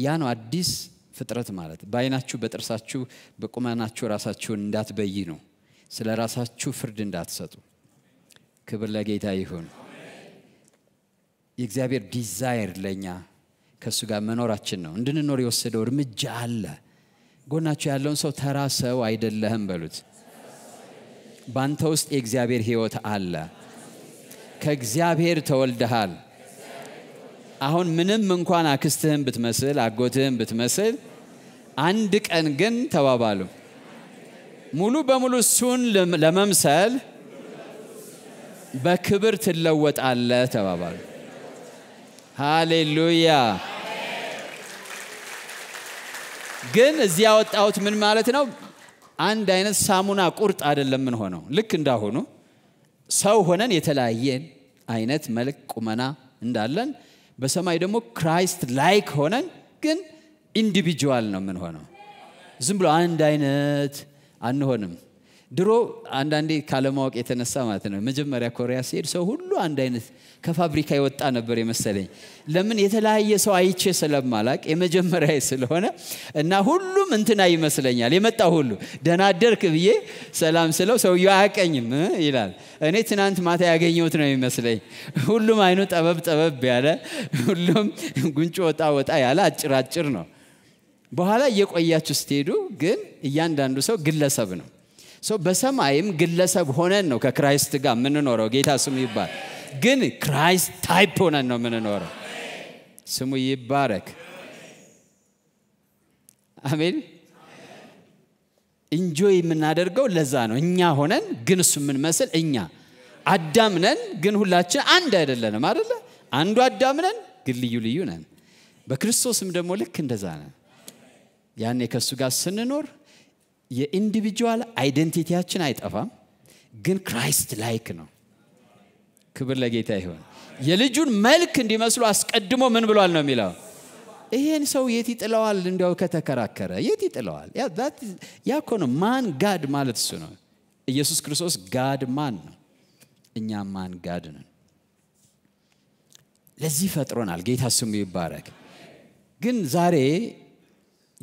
ያ ነው አዲስ ፍጥረት ማለት በአይናችሁ በጥርሳችሁ በቁመናችሁ ራሳችሁን እንዳትበይ ነው ስለ ራሳችሁ ፍርድ እንዳትሰጡ ክብር ለጌታ ይሁን የእግዚአብሔር ዲዛይር ለእኛ ከእሱ ጋር መኖራችን ነው እንድንኖር የወሰደው እርምጃ አለ ጎናቸው ያለውን ሰው ተራ ሰው አይደለህም በሉት በአንተ ውስጥ የእግዚአብሔር ህይወት አለ። ከእግዚአብሔር ተወልደሃል። አሁን ምንም እንኳን አክስትህን ብትመስል አጎትህን ብትመስል፣ አንድ ቀን ግን ተባባሉ ሙሉ በሙሉ እሱን ለመምሰል በክብር ትለወጣለህ ተባባሉ። ሃሌሉያ። ግን እዚህ ያወጣሁት ምን ማለት ነው? አንድ አይነት ሳሙና ቁርጥ አይደለም ምን ሆነው ልክ እንዳሆኑ ሰው ሆነን የተለያየን አይነት መልክ ቁመና እንዳለን በሰማይ ደግሞ ክራይስት ላይክ ሆነን ግን ኢንዲቪጁዋል ነው ምን ሆነው ዝም ብሎ አንድ አይነት አንሆንም ድሮ አንዳንዴ ካለማወቅ የተነሳ ማለት ነው መጀመሪያ ኮሪያ ሲሄድ ሰው ሁሉ አንድ አይነት ከፋብሪካ የወጣ ነበር የመሰለኝ ለምን የተለያየ ሰው አይቼ ስለማላቅ የመጀመሪያ ስለሆነ እና ሁሉም እንትና ይመስለኛል የመጣ ሁሉ ደናደርክ ብዬ ሰላም ስለው ሰው አያቀኝም ይላል እኔ ትናንት ማታ ያገኘሁት ነው የሚመስለኝ ሁሉም አይኑ ጠበብ ጠበብ ያለ ሁሉም ጉንጭ ወጣ ወጣ ያለ አጭር አጭር ነው በኋላ እየቆያችሁ ስትሄዱ ግን እያንዳንዱ ሰው ግለሰብ ነው ሰው በሰማይም ግለሰብ ሆነን ነው ከክራይስት ጋር የምንኖረው። ጌታ ስሙ ይባል። ግን ክራይስት ታይፕ ሆነን ነው የምንኖረው። ስሙ ይባረክ። አሜን። እንጆይ የምናደርገው ለዛ ነው። እኛ ሆነን ግን እሱ የምንመስል እኛ አዳምነን ግን ሁላችን አንድ አይደለንም አይደለ? አንዱ አዳምነን ግን ልዩ ልዩ ነን። በክርስቶስም ደግሞ ልክ እንደዛ ነን። ያኔ ከእሱ ጋር ስንኖር የኢንዲቪጁዋል አይደንቲቲያችን አይጠፋም፣ ግን ክራይስት ላይክ ነው። ክብር ለጌታ ይሆን። የልጁን መልክ እንዲመስሉ አስቀድሞ ምን ብሏል ነው የሚለው ይሄን ሰው የት ይጥለዋል? እንዲያው ከተከራከረ የት ይጥለዋል? ያኮ ነው ማን ጋድ ማለት እሱ ነው። ኢየሱስ ክርስቶስ ጋድ ማን ነው? እኛ ማን ጋድ ነን? ለዚህ ፈጥሮናል። ጌታ ስሙ ይባረክ። ግን ዛሬ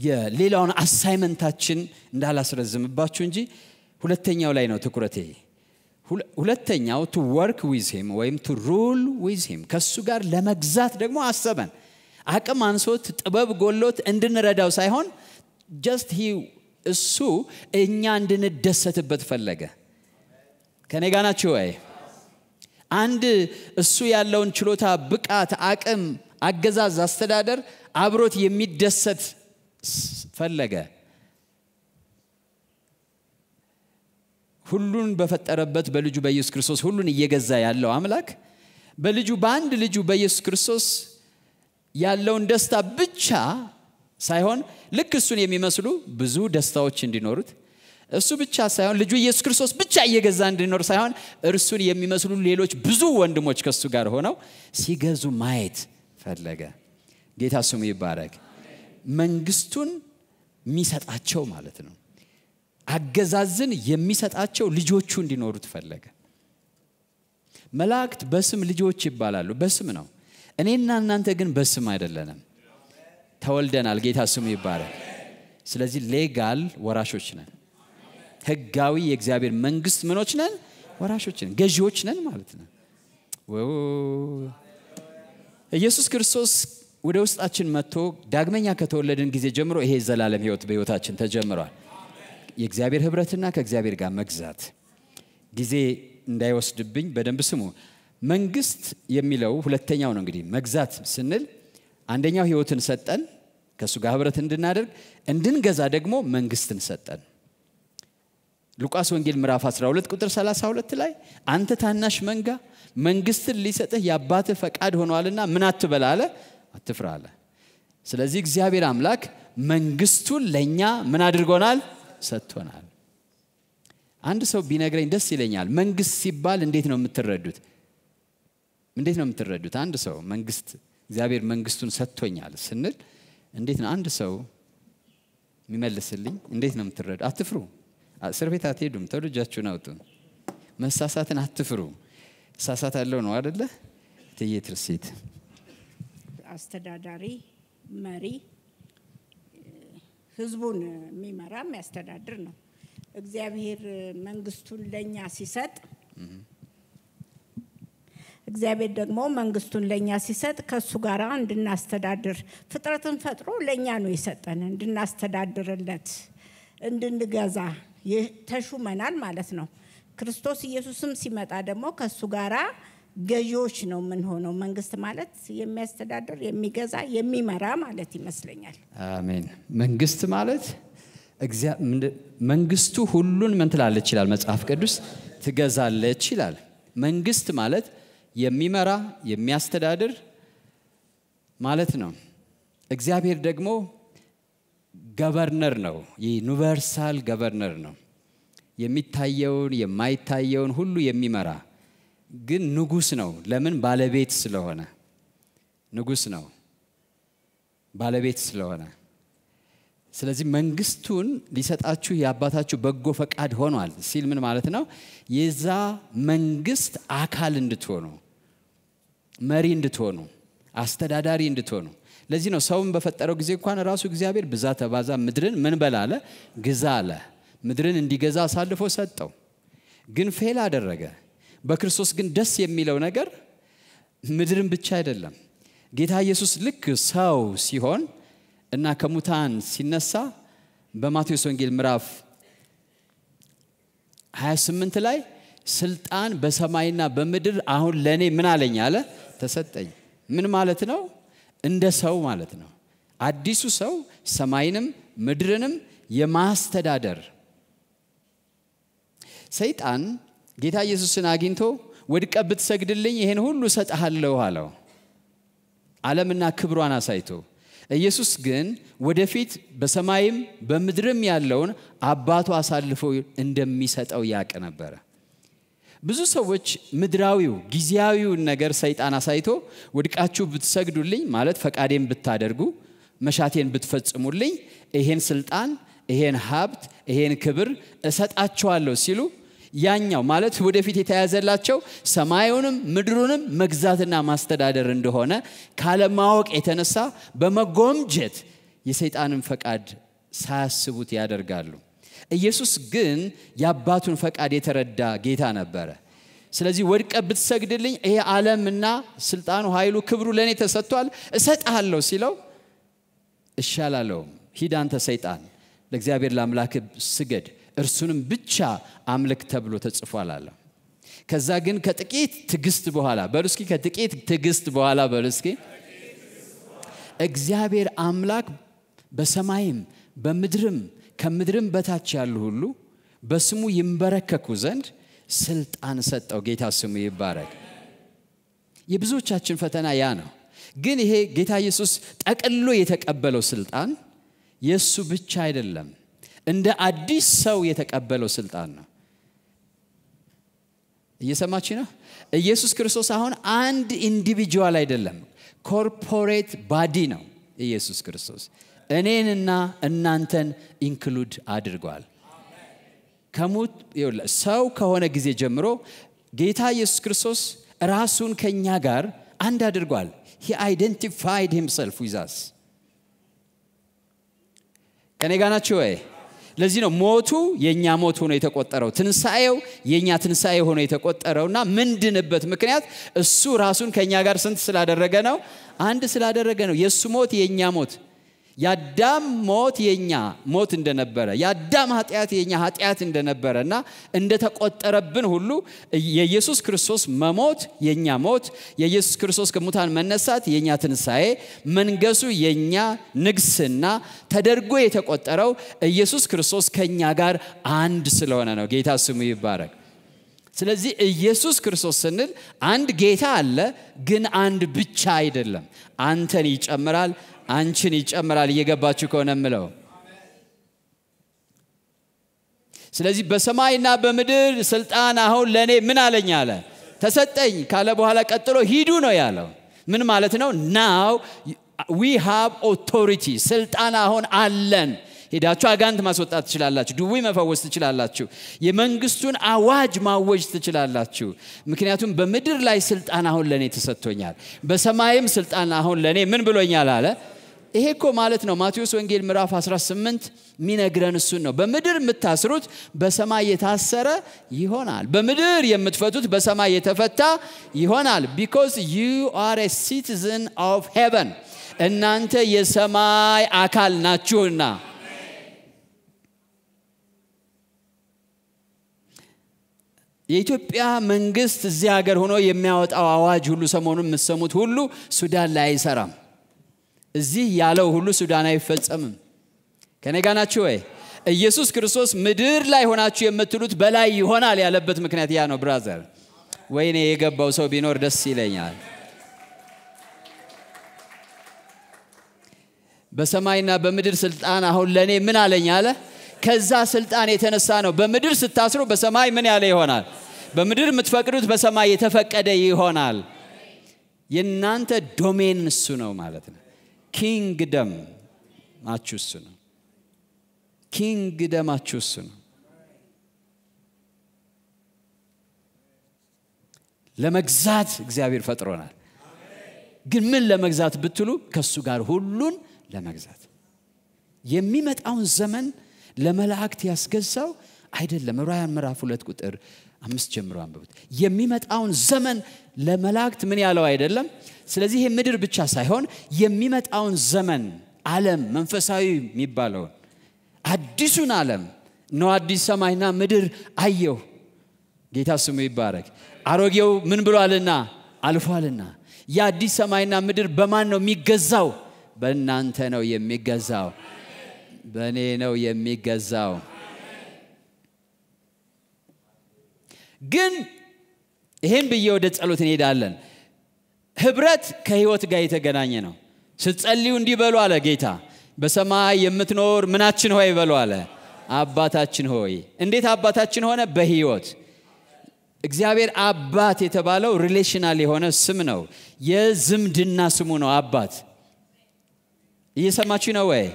የሌላውን አሳይመንታችን እንዳላስረዝምባችሁ እንጂ ሁለተኛው ላይ ነው ትኩረቴ ሁለተኛው ቱ ወርክ ዊዝ ሂም ወይም ቱ ሩል ዊዝ ሂም ከእሱ ጋር ለመግዛት ደግሞ አሰበን አቅም አንሶት ጥበብ ጎሎት እንድንረዳው ሳይሆን ጀስት ሂ እሱ እኛ እንድንደሰትበት ፈለገ ከኔ ጋ ናቸው ወይ አንድ እሱ ያለውን ችሎታ ብቃት አቅም አገዛዝ አስተዳደር አብሮት የሚደሰት ፈለገ። ሁሉን በፈጠረበት በልጁ በኢየሱስ ክርስቶስ ሁሉን እየገዛ ያለው አምላክ በልጁ በአንድ ልጁ በኢየሱስ ክርስቶስ ያለውን ደስታ ብቻ ሳይሆን ልክ እሱን የሚመስሉ ብዙ ደስታዎች እንዲኖሩት እሱ ብቻ ሳይሆን ልጁ ኢየሱስ ክርስቶስ ብቻ እየገዛ እንዲኖር ሳይሆን እርሱን የሚመስሉ ሌሎች ብዙ ወንድሞች ከሱ ጋር ሆነው ሲገዙ ማየት ፈለገ። ጌታ ስሙ ይባረግ። መንግስቱን የሚሰጣቸው ማለት ነው አገዛዝን የሚሰጣቸው ልጆቹ እንዲኖሩት ፈለገ መላእክት በስም ልጆች ይባላሉ በስም ነው እኔና እናንተ ግን በስም አይደለንም ተወልደናል ጌታ ስሙ ይባላል ስለዚህ ሌጋል ወራሾች ነን ህጋዊ የእግዚአብሔር መንግስት ምኖች ነን ወራሾች ነን ገዢዎች ነን ማለት ነው ኢየሱስ ክርስቶስ ወደ ውስጣችን መጥቶ ዳግመኛ ከተወለድን ጊዜ ጀምሮ ይሄ የዘላለም ህይወት በህይወታችን ተጀምሯል። የእግዚአብሔር ህብረትና ከእግዚአብሔር ጋር መግዛት ጊዜ እንዳይወስድብኝ በደንብ ስሙ። መንግስት የሚለው ሁለተኛው ነው። እንግዲህ መግዛት ስንል አንደኛው ህይወትን ሰጠን፣ ከእሱ ጋር ህብረት እንድናደርግ፣ እንድንገዛ ደግሞ መንግስትን ሰጠን። ሉቃስ ወንጌል ምዕራፍ 12 ቁጥር 32 ላይ አንተ ታናሽ መንጋ መንግስትን ሊሰጥህ የአባትህ ፈቃድ ሆኗልና ምን አትበላ አለ አትፍራ አለ ስለዚህ እግዚአብሔር አምላክ መንግስቱን ለእኛ ምን አድርጎናል ሰጥቶናል አንድ ሰው ቢነግረኝ ደስ ይለኛል መንግስት ሲባል እንዴት ነው የምትረዱት እንዴት ነው የምትረዱት አንድ ሰው መንግስት እግዚአብሔር መንግስቱን ሰጥቶኛል ስንል እንዴት ነው አንድ ሰው የሚመልስልኝ እንዴት ነው የምትረዱ አትፍሩ እስር ቤት አትሄዱም ተወልጃችሁን አውጡ መሳሳትን አትፍሩ ሳሳት ያለው ነው አደለ ትየትርሴት አስተዳዳሪ መሪ ህዝቡን የሚመራ የሚያስተዳድር ነው። እግዚአብሔር መንግስቱን ለእኛ ሲሰጥ እግዚአብሔር ደግሞ መንግስቱን ለእኛ ሲሰጥ ከእሱ ጋር እንድናስተዳድር ፍጥረትን ፈጥሮ ለእኛ ነው የሰጠን እንድናስተዳድርለት እንድንገዛ ተሹመናል ማለት ነው። ክርስቶስ ኢየሱስም ሲመጣ ደግሞ ከእሱ ጋራ ገዢዎች ነው የምንሆነው። መንግስት ማለት የሚያስተዳድር፣ የሚገዛ፣ የሚመራ ማለት ይመስለኛል። አሜን። መንግስት ማለት መንግስቱ ሁሉን ምን ትላለች ይላል መጽሐፍ ቅዱስ ትገዛለች ይላል። መንግስት ማለት የሚመራ የሚያስተዳድር ማለት ነው። እግዚአብሔር ደግሞ ገቨርነር ነው። ዩኒቨርሳል ገቨርነር ነው። የሚታየውን የማይታየውን ሁሉ የሚመራ ግን ንጉስ ነው። ለምን? ባለቤት ስለሆነ ንጉስ ነው፣ ባለቤት ስለሆነ። ስለዚህ መንግስቱን ሊሰጣችሁ የአባታችሁ በጎ ፈቃድ ሆኗል ሲል ምን ማለት ነው? የዛ መንግስት አካል እንድትሆኑ፣ መሪ እንድትሆኑ፣ አስተዳዳሪ እንድትሆኑ። ለዚህ ነው ሰውን በፈጠረው ጊዜ እንኳን ራሱ እግዚአብሔር ብዛ ተባዛ ምድርን ምን በላለ ግዛ አለ። ምድርን እንዲገዛ አሳልፎ ሰጠው፣ ግን ፌል አደረገ። በክርስቶስ ግን ደስ የሚለው ነገር ምድርን ብቻ አይደለም። ጌታ ኢየሱስ ልክ ሰው ሲሆን እና ከሙታን ሲነሳ በማቴዎስ ወንጌል ምዕራፍ 28 ላይ ስልጣን በሰማይና በምድር አሁን ለእኔ ምን አለኝ አለ ተሰጠኝ። ምን ማለት ነው? እንደ ሰው ማለት ነው። አዲሱ ሰው ሰማይንም ምድርንም የማስተዳደር ሰይጣን ጌታ ኢየሱስን አግኝቶ ወድቀ ብትሰግድልኝ ይህን ሁሉ እሰጥሃለሁ አለው ዓለምና ክብሯን አሳይቶ ኢየሱስ ግን ወደፊት በሰማይም በምድርም ያለውን አባቱ አሳልፎ እንደሚሰጠው ያቅ ነበረ ብዙ ሰዎች ምድራዊው ጊዜያዊውን ነገር ሰይጣን አሳይቶ ወድቃችሁ ብትሰግዱልኝ ማለት ፈቃዴን ብታደርጉ መሻቴን ብትፈጽሙልኝ ይሄን ስልጣን ይሄን ሀብት ይሄን ክብር እሰጣችኋለሁ ሲሉ ያኛው ማለት ወደፊት የተያዘላቸው ሰማዩንም ምድሩንም መግዛትና ማስተዳደር እንደሆነ ካለማወቅ የተነሳ በመጎምጀት የሰይጣንን ፈቃድ ሳያስቡት ያደርጋሉ ኢየሱስ ግን የአባቱን ፈቃድ የተረዳ ጌታ ነበረ ስለዚህ ወድቀ ብትሰግድልኝ ይሄ ዓለምና ስልጣኑ ኃይሉ ክብሩ ለእኔ ተሰጥቷል እሰጥሃለሁ ሲለው እሻላለውም ሂድ አንተ ሰይጣን ለእግዚአብሔር ለአምላክ ስገድ እርሱንም ብቻ አምልክ ተብሎ ተጽፏል አለ ከዛ ግን ከጥቂት ትግስት በኋላ በሉስኪ ከጥቂት ትግስት በኋላ በሉስኪ እግዚአብሔር አምላክ በሰማይም በምድርም ከምድርም በታች ያሉ ሁሉ በስሙ ይንበረከኩ ዘንድ ስልጣን ሰጠው ጌታ ስሙ ይባረግ የብዙዎቻችን ፈተና ያ ነው ግን ይሄ ጌታ ኢየሱስ ጠቅሎ የተቀበለው ስልጣን የእሱ ብቻ አይደለም እንደ አዲስ ሰው የተቀበለው ስልጣን ነው እየሰማች ነው ኢየሱስ ክርስቶስ አሁን አንድ ኢንዲቪጁዋል አይደለም ኮርፖሬት ባዲ ነው ኢየሱስ ክርስቶስ እኔንና እናንተን ኢንክሉድ አድርጓል ከሙት ሰው ከሆነ ጊዜ ጀምሮ ጌታ ኢየሱስ ክርስቶስ ራሱን ከእኛ ጋር አንድ አድርጓል ሂ አይደንቲፋይድ ሂምሰልፍ ዊዛስ ከኔ ጋ ናችሁ ወይ ለዚህ ነው ሞቱ የእኛ ሞት ሆኖ የተቆጠረው፣ ትንሣኤው የእኛ ትንሣኤ ሆኖ እና ምንድንበት ምክንያት እሱ ራሱን ከእኛ ጋር ስንት ስላደረገ ነው? አንድ ስላደረገ ነው። የእሱ ሞት የእኛ ሞት የአዳም ሞት የኛ ሞት እንደነበረ የአዳም ኃጢአት የኛ ኃጢአት እንደነበረ እና እንደተቆጠረብን ሁሉ የኢየሱስ ክርስቶስ መሞት የኛ ሞት፣ የኢየሱስ ክርስቶስ ከሙታን መነሳት የኛ ትንሣኤ፣ መንገሱ የኛ ንግስና ተደርጎ የተቆጠረው ኢየሱስ ክርስቶስ ከኛ ጋር አንድ ስለሆነ ነው። ጌታ ስሙ ይባረግ ስለዚህ ኢየሱስ ክርስቶስ ስንል አንድ ጌታ አለ፣ ግን አንድ ብቻ አይደለም። አንተን ይጨምራል አንቺን ይጨምራል እየገባችሁ ከሆነ ምለው ስለዚህ በሰማይና በምድር ስልጣን አሁን ለእኔ ምን አለኝ አለ ተሰጠኝ ካለ በኋላ ቀጥሎ ሂዱ ነው ያለው ምን ማለት ነው ናው ዊ ሃብ ኦቶሪቲ ስልጣን አሁን አለን ሄዳችሁ አጋንት ማስወጣት ትችላላችሁ ድዊ መፈወስ ትችላላችሁ የመንግስቱን አዋጅ ማወጅ ትችላላችሁ ምክንያቱም በምድር ላይ ስልጣን አሁን ለእኔ ተሰጥቶኛል በሰማይም ስልጣን አሁን ለእኔ ምን ብሎኛል አለ ይሄ እኮ ማለት ነው ማቴዎስ ወንጌል ምዕራፍ 18 የሚነግረን እሱን ነው በምድር የምታስሩት በሰማይ የታሰረ ይሆናል በምድር የምትፈቱት በሰማይ የተፈታ ይሆናል ቢኮዝ ዩ አር ሲቲዝን ኦፍ ሄቨን እናንተ የሰማይ አካል ናችሁና የኢትዮጵያ መንግስት እዚህ ሀገር ሆኖ የሚያወጣው አዋጅ ሁሉ ሰሞኑን የምሰሙት ሁሉ ሱዳን ላይ አይሰራም እዚህ ያለው ሁሉ ሱዳን አይፈጸምም። ከኔ ጋ ናችሁ ወይ? ኢየሱስ ክርስቶስ ምድር ላይ ሆናችሁ የምትሉት በላይ ይሆናል ያለበት ምክንያት ያ ነው። ብራዘር፣ ወይኔ የገባው ሰው ቢኖር ደስ ይለኛል። በሰማይና በምድር ስልጣን አሁን ለእኔ ምን አለኝ አለ። ከዛ ስልጣን የተነሳ ነው በምድር ስታስሩ በሰማይ ምን ያለ ይሆናል። በምድር የምትፈቅዱት በሰማይ የተፈቀደ ይሆናል። የእናንተ ዶሜን እሱ ነው ማለት ነው። ኪንግደም ናችሁ እሱ ነው። ኪንግደማችሁ እሱ ነው። ለመግዛት እግዚአብሔር ፈጥሮናል። ግን ምን ለመግዛት ብትሉ ከእሱ ጋር ሁሉን ለመግዛት የሚመጣውን ዘመን ለመላእክት ያስገዛው አይደለም። ዕብራውያን ምዕራፍ ሁለት ቁጥር አምስት ጀምሮ አንብቡት የሚመጣውን ዘመን ለመላእክት ምን ያለው አይደለም ስለዚህ ይሄ ምድር ብቻ ሳይሆን የሚመጣውን ዘመን አለም መንፈሳዊ የሚባለውን አዲሱን ዓለም ነው አዲስ ሰማይና ምድር አየሁ ጌታ ስሙ ይባረክ አሮጌው ምን ብሏልና አልፏልና የአዲስ ሰማይና ምድር በማን ነው የሚገዛው በእናንተ ነው የሚገዛው በእኔ ነው የሚገዛው ግን ይህም ብዬ ወደ ጸሎት እንሄዳለን። ህብረት ከህይወት ጋር የተገናኘ ነው። ስትጸልዩ እንዲህ በሉ አለ ጌታ። በሰማይ የምትኖር ምናችን ሆይ በሉ አለ። አባታችን ሆይ። እንዴት አባታችን ሆነ? በህይወት እግዚአብሔር አባት የተባለው ሪሌሽናል የሆነ ስም ነው። የዝምድና ስሙ ነው አባት። እየሰማችሁ ነው ወይ?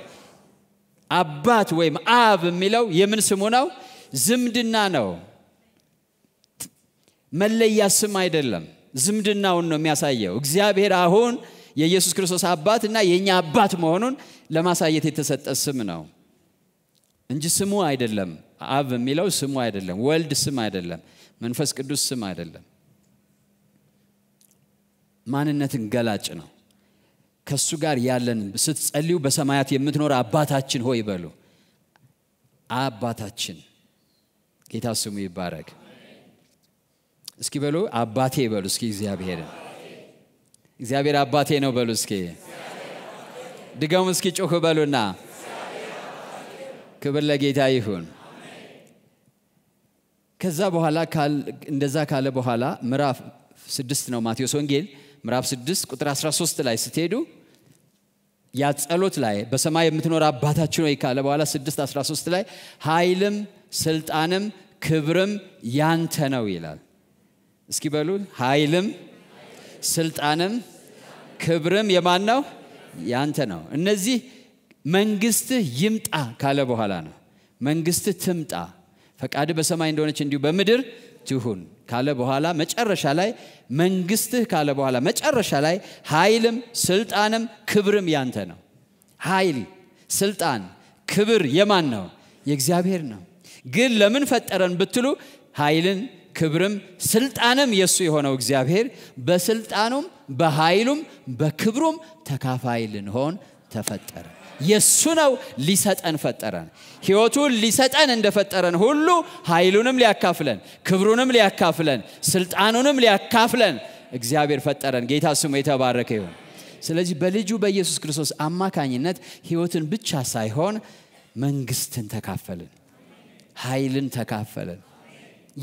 አባት ወይም አብ የሚለው የምን ስሙ ነው? ዝምድና ነው። መለያ ስም አይደለም ዝምድናውን ነው የሚያሳየው እግዚአብሔር አሁን የኢየሱስ ክርስቶስ አባት እና የእኛ አባት መሆኑን ለማሳየት የተሰጠ ስም ነው እንጂ ስሙ አይደለም አብ የሚለው ስሙ አይደለም ወልድ ስም አይደለም መንፈስ ቅዱስ ስም አይደለም ማንነትን ገላጭ ነው ከእሱ ጋር ያለን ስትጸልዩ በሰማያት የምትኖር አባታችን ሆይ በሉ አባታችን ጌታ ስሙ ይባረክ እስኪ በሉ አባቴ በሉ እስኪ እግዚአብሔር እግዚአብሔር አባቴ ነው በሉ እስኪ ድገሙ እስኪ ጮህ በሉና ክብር ለጌታ ይሁን ከዛ በኋላ እንደዛ ካለ በኋላ ምዕራፍ ስድስት ነው ማቴዎስ ወንጌል ምዕራፍ ስድስት ቁጥር 13 ላይ ስትሄዱ ያ ጸሎት ላይ በሰማይ የምትኖር አባታችን ወይ ካለ በኋላ 6 13 ላይ ኃይልም ስልጣንም ክብርም ያንተ ነው ይላል እስኪ በሉ ኃይልም ስልጣንም ክብርም የማን ነው? ያንተ ነው። እነዚህ መንግስት ይምጣ ካለ በኋላ ነው። መንግስት ትምጣ፣ ፈቃድ በሰማይ እንደሆነች እንዲሁ በምድር ትሁን ካለ በኋላ መጨረሻ ላይ መንግስትህ ካለ በኋላ መጨረሻ ላይ ኃይልም ስልጣንም ክብርም ያንተ ነው። ኃይል፣ ስልጣን፣ ክብር የማን ነው? የእግዚአብሔር ነው። ግን ለምን ፈጠረን ብትሉ ኃይልን ክብርም ስልጣንም የእሱ የሆነው እግዚአብሔር በስልጣኑም በኃይሉም በክብሩም ተካፋይ ልንሆን ተፈጠረ። የእሱ ነው፣ ሊሰጠን ፈጠረን። ህይወቱን ሊሰጠን እንደፈጠረን ሁሉ ኃይሉንም ሊያካፍለን፣ ክብሩንም ሊያካፍለን፣ ስልጣኑንም ሊያካፍለን እግዚአብሔር ፈጠረን። ጌታ ስሙ የተባረከ ይሁን። ስለዚህ በልጁ በኢየሱስ ክርስቶስ አማካኝነት ህይወትን ብቻ ሳይሆን መንግስትን ተካፈልን፣ ኃይልን ተካፈልን።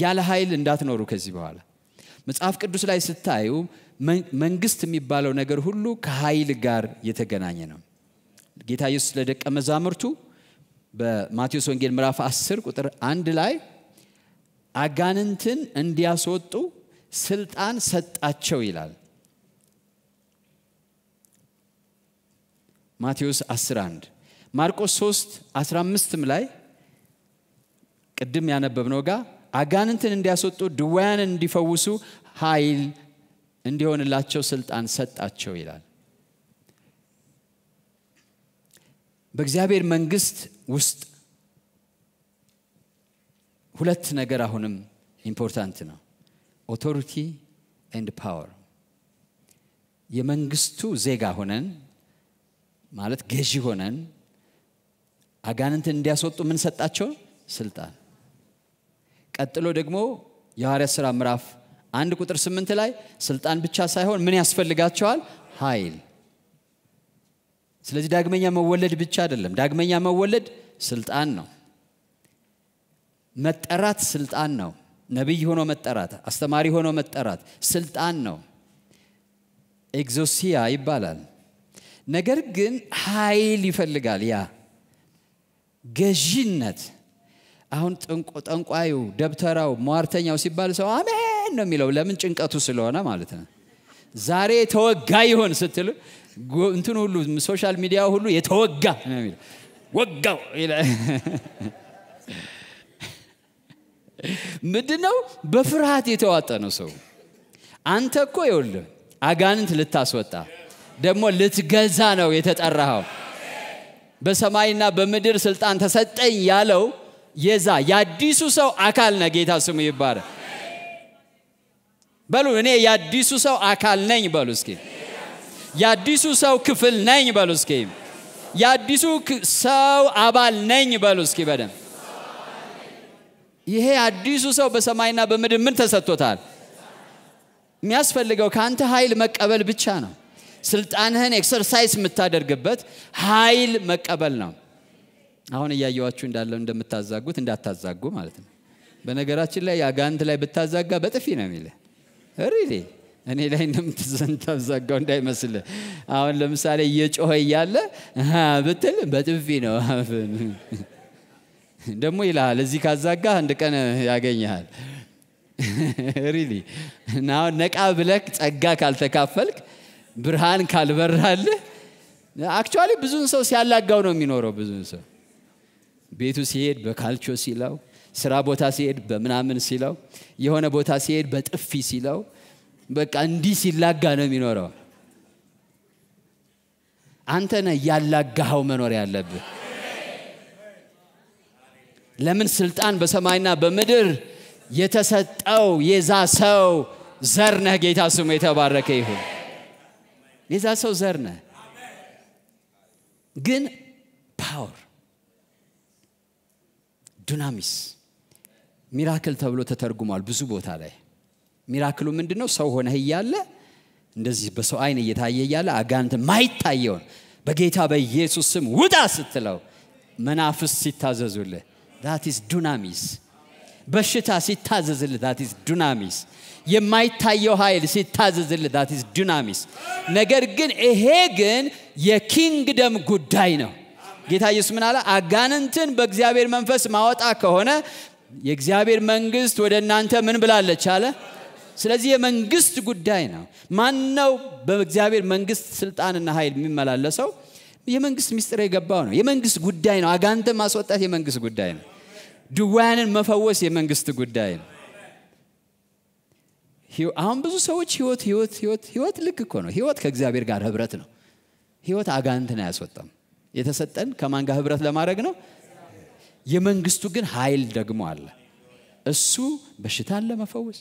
ያለ ኃይል እንዳትኖሩ ከዚህ በኋላ መጽሐፍ ቅዱስ ላይ ስታዩ መንግስት የሚባለው ነገር ሁሉ ከኃይል ጋር የተገናኘ ነው ጌታ ኢየሱስ ለደቀ መዛምርቱ በማቴዎስ ወንጌል ምዕራፍ 10 ቁጥር አንድ ላይ አጋንንትን እንዲያስወጡ ስልጣን ሰጣቸው ይላል ማቴዎስ 11 ማርቆስ 3 15 ላይ ቅድም ያነበብነው ጋር አጋንንትን እንዲያስወጡ፣ ድዋያን እንዲፈውሱ፣ ኃይል እንዲሆንላቸው ስልጣን ሰጣቸው ይላል። በእግዚአብሔር መንግስት ውስጥ ሁለት ነገር አሁንም ኢምፖርታንት ነው። ኦቶሪቲ ኤንድ ፓወር። የመንግስቱ ዜጋ ሆነን ማለት ገዢ ሆነን አጋንንትን እንዲያስወጡ ምን ሰጣቸው? ስልጣን ቀጥሎ ደግሞ የሐዋርያት ሥራ ምዕራፍ አንድ ቁጥር ስምንት ላይ ስልጣን ብቻ ሳይሆን ምን ያስፈልጋቸዋል? ኃይል። ስለዚህ ዳግመኛ መወለድ ብቻ አይደለም። ዳግመኛ መወለድ ስልጣን ነው። መጠራት ስልጣን ነው። ነቢይ ሆኖ መጠራት፣ አስተማሪ ሆኖ መጠራት ስልጣን ነው። ኤግዞሲያ ይባላል። ነገር ግን ኃይል ይፈልጋል። ያ ገዢነት አሁን ጠንቋዩ ደብተራው ሟርተኛው ሲባል ሰው አሜን ነው የሚለው ለምን ጭንቀቱ ስለሆነ ማለት ነው ዛሬ የተወጋ ይሆን ስትል እንትን ሁሉ ሶሻል ሚዲያ ሁሉ የተወጋ ነው የሚለው ነው በፍርሃት የተዋጠ ነው ሰው አንተ እኮ ይውል አጋንንት ልታስወጣ ደግሞ ልትገዛ ነው የተጠራኸው በሰማይና በምድር ስልጣን ተሰጠኝ ያለው የዛ የአዲሱ ሰው አካል ነ ጌታ ስሙ ይባረ በሉ እኔ የአዲሱ ሰው አካል ነኝ በሉ እስኪ። የአዲሱ ሰው ክፍል ነኝ በሉ እስኪ። የአዲሱ ሰው አባል ነኝ በሉ እስኪ በደም ይሄ አዲሱ ሰው በሰማይና በምድር ምን ተሰጥቶታል? የሚያስፈልገው ከአንተ ኃይል መቀበል ብቻ ነው። ስልጣንህን ኤክሰርሳይዝ የምታደርግበት ኃይል መቀበል ነው። አሁን እያየዋችሁ እንዳለው እንደምታዛጉት እንዳታዛጉ ማለት ነው። በነገራችን ላይ አጋንት ላይ ብታዛጋ በጥፊ ነው የሚልህ። ሪሊ እኔ ላይ እንደምታዛጋው እንዳይመስል አሁን ለምሳሌ እየጮኸ እያለ ብትል በጥፊ ነው ደግሞ ይልሃል። እዚህ ካዛጋ አንድ ቀን ያገኘሃል። ሪሊ እና አሁን ነቃ ብለክ ጸጋ ካልተካፈልክ ብርሃን ካልበራልህ አክቹዋሊ ብዙን ሰው ሲያላጋው ነው የሚኖረው ብዙን ሰው ቤቱ ሲሄድ በካልቾ ሲለው፣ ስራ ቦታ ሲሄድ በምናምን ሲለው፣ የሆነ ቦታ ሲሄድ በጥፊ ሲለው፣ በቃ እንዲህ ሲላጋ ነው የሚኖረው። አንተ ነ ያላጋኸው መኖር ያለብህ። ለምን ስልጣን በሰማይና በምድር የተሰጠው የዛ ሰው ዘር ነህ። ጌታ ስሙ የተባረከ ይሁን። የዛ ሰው ዘር ነህ ግን ፓወር ዱናሚስ ሚራክል ተብሎ ተተርጉሟል ብዙ ቦታ ላይ ሚራክሉ ምንድ ነው ሰው ሆነህ እያለ እንደዚህ በሰው አይን እየታየ እያለ አጋንት ማይታየውን በጌታ በኢየሱስ ስም ውጣ ስትለው መናፍስ ሲታዘዙልህ ዳቲስ ዱናሚስ በሽታ ሲታዘዝልህ ዳቲስ ዱናሚስ የማይታየው ኃይል ሲታዘዝልህ ዳቲስ ዱናሚስ ነገር ግን ይሄ ግን የኪንግደም ጉዳይ ነው ጌታ ኢየሱስ ምን አለ? አጋንንትን በእግዚአብሔር መንፈስ ማወጣ ከሆነ የእግዚአብሔር መንግስት ወደ እናንተ ምን ብላለች አለ። ስለዚህ የመንግስት ጉዳይ ነው። ማን ነው በእግዚአብሔር መንግስት ስልጣንና ኃይል የሚመላለሰው? የመንግስት ሚስጥር የገባው ነው። የመንግስት ጉዳይ ነው። አጋንንትን ማስወጣት የመንግስት ጉዳይ ነው። ድዋያንን መፈወስ የመንግስት ጉዳይ ነው። አሁን ብዙ ሰዎች ህይወት ህይወት ህይወት ህይወት ልክ እኮ ነው። ህይወት ከእግዚአብሔር ጋር ህብረት ነው። ህይወት አጋንንትን አያስወጣም። የተሰጠን ከማን ጋር ህብረት ለማድረግ ነው። የመንግስቱ ግን ኃይል ደግሞ አለ። እሱ በሽታን ለመፈወስ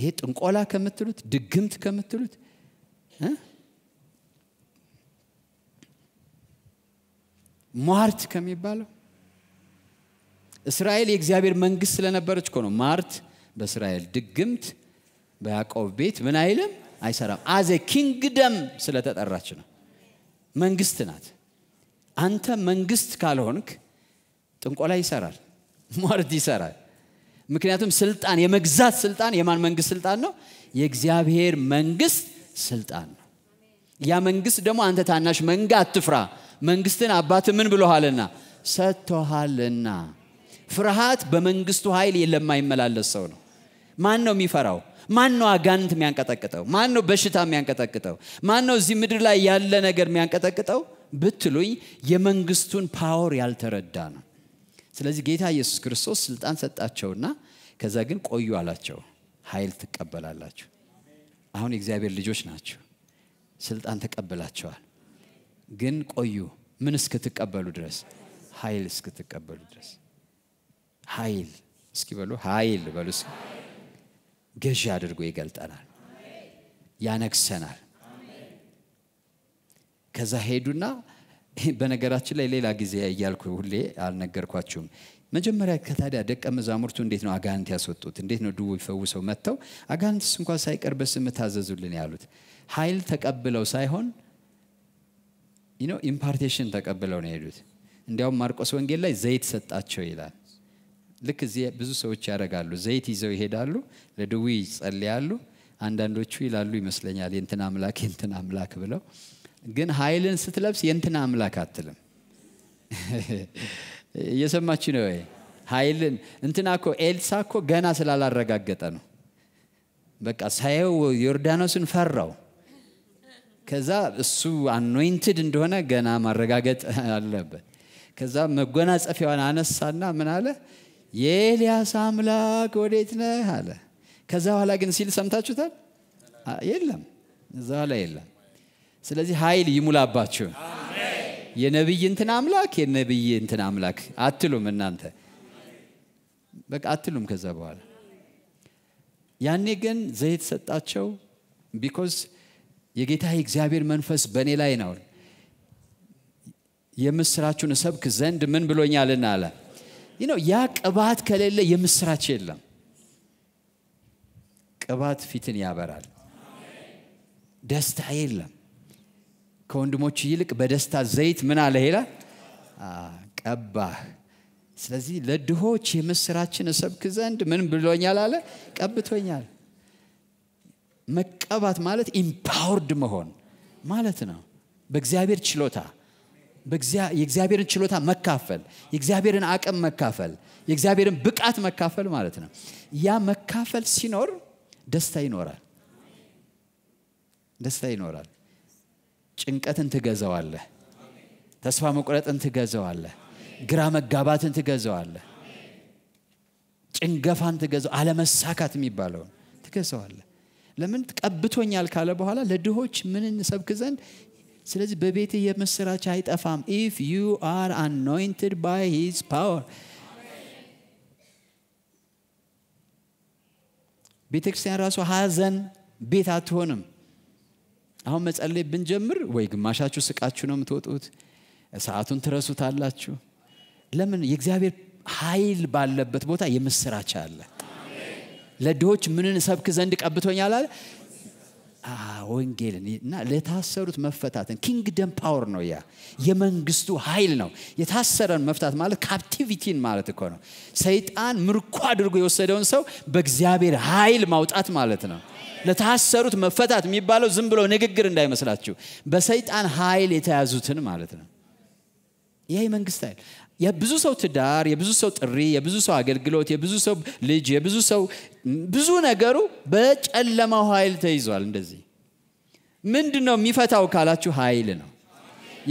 ይሄ ጥንቆላ ከምትሉት ድግምት ከምትሉት ማርት ከሚባለው እስራኤል የእግዚአብሔር መንግስት ስለነበረች ኮ ነው። ማርት በእስራኤል ድግምት በያዕቆብ ቤት ምን አይልም አይሰራም። አዜ ኪንግደም ስለተጠራች ነው። መንግስት ናት። አንተ መንግስት ካልሆንክ ጥንቆላ ይሰራል፣ ሟርት ይሰራል። ምክንያቱም ስልጣን የመግዛት ስልጣን የማን መንግስት ስልጣን ነው? የእግዚአብሔር መንግስት ስልጣን ነው። ያ መንግስት ደግሞ አንተ ታናሽ መንጋ አትፍራ፣ መንግስትን አባት ምን ብሎሃልና ሰጥቶሃልና። ፍርሃት በመንግስቱ ኃይል ለማይመላለስ ሰው ነው። ማን ነው የሚፈራው? ማን ነው አጋንንት የሚያንቀጠቅጠው? ማን ነው በሽታ የሚያንቀጠቅጠው? ማን ነው እዚህ ምድር ላይ ያለ ነገር የሚያንቀጠቅጠው? ብትሉኝ የመንግስቱን ፓወር ያልተረዳ ነው። ስለዚህ ጌታ ኢየሱስ ክርስቶስ ስልጣን ሰጣቸውና ከዛ ግን ቆዩ አላቸው። ኃይል ትቀበላላችሁ። አሁን የእግዚአብሔር ልጆች ናቸው። ስልጣን ተቀብላቸዋል። ግን ቆዩ ምን እስክትቀበሉ ድረስ ኃይል እስክትቀበሉ ድረስ ኃይል እስኪ በሉ ኃይል በሉ ገዢ አድርጎ ይገልጠናል፣ ያነግሰናል። ከዛ ሄዱና በነገራችን ላይ ሌላ ጊዜ እያልኩ ሁሌ አልነገርኳችሁም መጀመሪያ ከታዲያ ደቀ መዛሙርቱ እንዴት ነው አጋንንት ያስወጡት እንዴት ነው ድውይ ፈውሰው መጥተው አጋንንትስ እንኳን ሳይቀር በስም ታዘዙልን ያሉት ኃይል ተቀብለው ሳይሆን ነው ኢምፓርቴሽን ተቀብለው ነው የሄዱት እንዲያውም ማርቆስ ወንጌል ላይ ዘይት ሰጣቸው ይላል ልክ እዚህ ብዙ ሰዎች ያደርጋሉ ዘይት ይዘው ይሄዳሉ ለድዊ ይጸልያሉ አንዳንዶቹ ይላሉ ይመስለኛል የንትን አምላክ የንትን አምላክ ብለው ግን ኃይልን ስትለብስ የእንትና አምላክ አትልም። እየሰማች ነው ወይ? ኃይልን እንትና ኮ ኤልሳ ኮ ገና ስላላረጋገጠ ነው። በቃ ሳየው ዮርዳኖስን ፈራው። ከዛ እሱ አኖይንትድ እንደሆነ ገና ማረጋገጥ አለበት። ከዛ መጎናጸፊያዋን አነሳና ምን አለ? የኤልያስ አምላክ ወዴት ነህ አለ። ከዛ በኋላ ግን ሲል ሰምታችሁታል? የለም፣ እዛ በኋላ የለም። ስለዚህ ኃይል ይሙላባችሁ። የነቢይ እንትን አምላክ የነቢይ እንትን አምላክ አትሉም እናንተ በቃ አትሉም። ከዛ በኋላ ያኔ ግን ዘይት ሰጣቸው። ቢኮዝ የጌታ የእግዚአብሔር መንፈስ በእኔ ላይ ነው። የምስራችሁን እሰብክ ዘንድ ምን ብሎኛልና አለ። ነው ያ ቅባት ከሌለ የምስራች የለም። ቅባት ፊትን ያበራል። ደስታ የለም። ከወንድሞቹ ይልቅ በደስታ ዘይት ምን አለ ሄላ ቀባህ። ስለዚህ ለድሆች የምስራችን እሰብክ ዘንድ ምን ብሎኛል አለ ቀብቶኛል። መቀባት ማለት ኢምፓወርድ መሆን ማለት ነው። በእግዚአብሔር ችሎታ የእግዚአብሔርን ችሎታ መካፈል፣ የእግዚአብሔርን አቅም መካፈል፣ የእግዚአብሔርን ብቃት መካፈል ማለት ነው። ያ መካፈል ሲኖር ደስታ ይኖራል። ደስታ ይኖራል። ጭንቀትን ትገዛዋለህ። ተስፋ መቁረጥን ትገዛዋለህ። ግራ መጋባትን ትገዛዋለህ። ጭንገፋን ትገዛው አለመሳካት የሚባለውን ትገዛዋለህ። ለምን ቀብቶኛል ካለ በኋላ ለድሆች ምን እንሰብክ ዘንድ ስለዚህ በቤት የምስራች አይጠፋም። ኢፍ ዩ አር አኖይንትድ ባይ ሂዝ ፓወር ቤተ ክርስቲያን ራሱ ሀዘን ቤት አትሆንም። አሁን መጸለይ ብንጀምር ወይ ግማሻችሁ ስቃችሁ ነው የምትወጡት ሰዓቱን ትረሱታላችሁ ለምን የእግዚአብሔር ኃይል ባለበት ቦታ የምስራች አለ ለድሆች ምንን ሰብክ ዘንድ ቀብቶኛል አለ ወንጌልን እና ለታሰሩት መፈታትን ኪንግደም ፓወር ነው ያ የመንግስቱ ኃይል ነው የታሰረን መፍታት ማለት ካፕቲቪቲን ማለት እኮ ነው ሰይጣን ምርኮ አድርጎ የወሰደውን ሰው በእግዚአብሔር ኃይል ማውጣት ማለት ነው ለታሰሩት መፈታት የሚባለው ዝም ብሎ ንግግር እንዳይመስላችሁ በሰይጣን ኃይል የተያዙትን ማለት ነው ይህ የመንግስት ኃይል የብዙ ሰው ትዳር የብዙ ሰው ጥሪ የብዙ ሰው አገልግሎት የብዙ ሰው ልጅ የብዙ ሰው ብዙ ነገሩ በጨለማው ኃይል ተይዟል እንደዚህ ምንድን ነው የሚፈታው ካላችሁ ኃይል ነው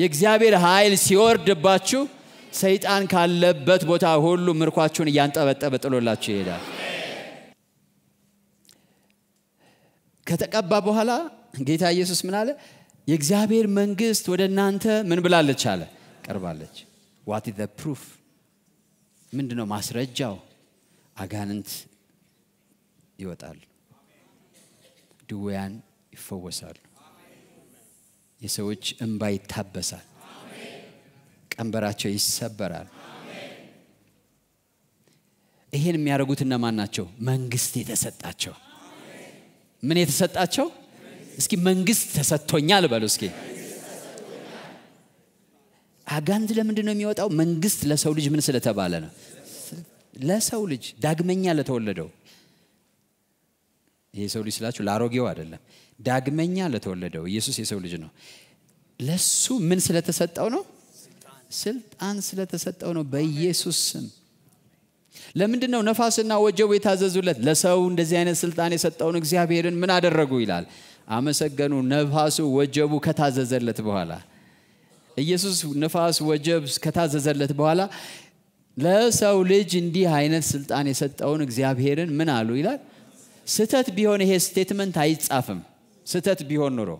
የእግዚአብሔር ኃይል ሲወርድባችሁ ሰይጣን ካለበት ቦታ ሁሉ ምርኳችሁን እያንጠበጠበ ጥሎላችሁ ይሄዳል ከተቀባ በኋላ ጌታ ኢየሱስ ምን አለ? የእግዚአብሔር መንግስት ወደ እናንተ ምን ብላለች አለ ቀርባለች። ዋት ዘ ፕሩፍ ምንድነው ማስረጃው? አጋንንት ይወጣሉ፣ ድውያን ይፈወሳሉ፣ የሰዎች እንባ ይታበሳል፣ ቀንበራቸው ይሰበራል። ይሄን የሚያደርጉት እነማን ናቸው? መንግስት የተሰጣቸው ምን የተሰጣቸው እስኪ መንግስት ተሰጥቶኛል በሉ እስኪ አጋንት ለምንድን ነው የሚወጣው መንግስት ለሰው ልጅ ምን ስለተባለ ነው ለሰው ልጅ ዳግመኛ ለተወለደው ይሄ ሰው ልጅ ስላችሁ ለአሮጌው አይደለም ዳግመኛ ለተወለደው ኢየሱስ የሰው ልጅ ነው ለሱ ምን ስለተሰጠው ነው ስልጣን ስለተሰጠው ነው በኢየሱስ ስም ለምንድን ነው ነፋስና ወጀቡ የታዘዙለት? ለሰው እንደዚህ አይነት ስልጣን የሰጠውን እግዚአብሔርን ምን አደረጉ ይላል። አመሰገኑ። ነፋሱ ወጀቡ ከታዘዘለት በኋላ ኢየሱስ ነፋስ ወጀብ ከታዘዘለት በኋላ ለሰው ልጅ እንዲህ አይነት ስልጣን የሰጠውን እግዚአብሔርን ምን አሉ ይላል። ስተት ቢሆን ይሄ ስቴትመንት አይጻፍም። ስተት ቢሆን ኑሮ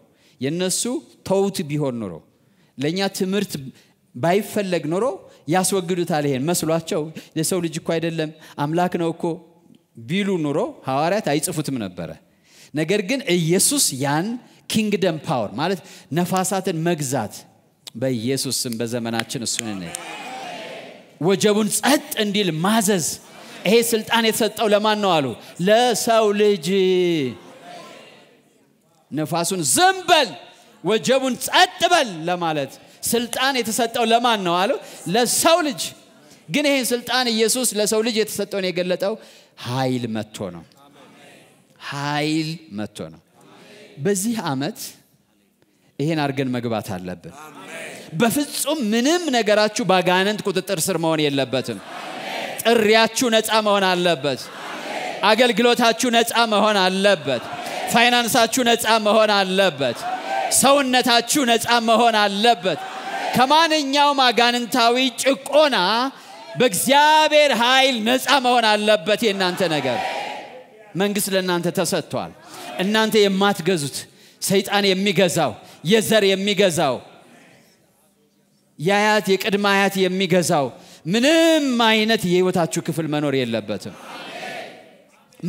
የነሱ ተውት ቢሆን ኑሮ ለእኛ ትምህርት ባይፈለግ ኖሮ ያስወግዱታል ይሄን መስሏቸው የሰው ልጅ እኮ አይደለም አምላክ ነው እኮ ቢሉ ኑሮ ሐዋርያት አይጽፉትም ነበረ ነገር ግን ኢየሱስ ያን ኪንግደም ፓወር ማለት ነፋሳትን መግዛት በኢየሱስም በዘመናችን እሱን ወጀቡን ጸጥ እንዲል ማዘዝ ይሄ ስልጣን የተሰጠው ለማን ነው አሉ ለሰው ልጅ ነፋሱን ዝም በል ወጀቡን ጸጥ በል ለማለት ስልጣን የተሰጠው ለማን ነው አሉ ለሰው ልጅ ግን ይህን ስልጣን ኢየሱስ ለሰው ልጅ የተሰጠውን የገለጠው ኃይል መጥቶ ነው ኃይል መጥቶ ነው በዚህ ዓመት ይህን አድርገን መግባት አለብን በፍጹም ምንም ነገራችሁ በአጋንንት ቁጥጥር ስር መሆን የለበትም ጥሪያችሁ ነፃ መሆን አለበት አገልግሎታችሁ ነፃ መሆን አለበት ፋይናንሳችሁ ነፃ መሆን አለበት ሰውነታችሁ ነፃ መሆን አለበት ከማንኛውም አጋንንታዊ ጭቆና በእግዚአብሔር ኃይል ነፃ መሆን አለበት። የእናንተ ነገር መንግስት ለእናንተ ተሰጥቷል። እናንተ የማትገዙት ሰይጣን የሚገዛው የዘር የሚገዛው የአያት የቅድመ አያት የሚገዛው ምንም አይነት የህይወታችሁ ክፍል መኖር የለበትም።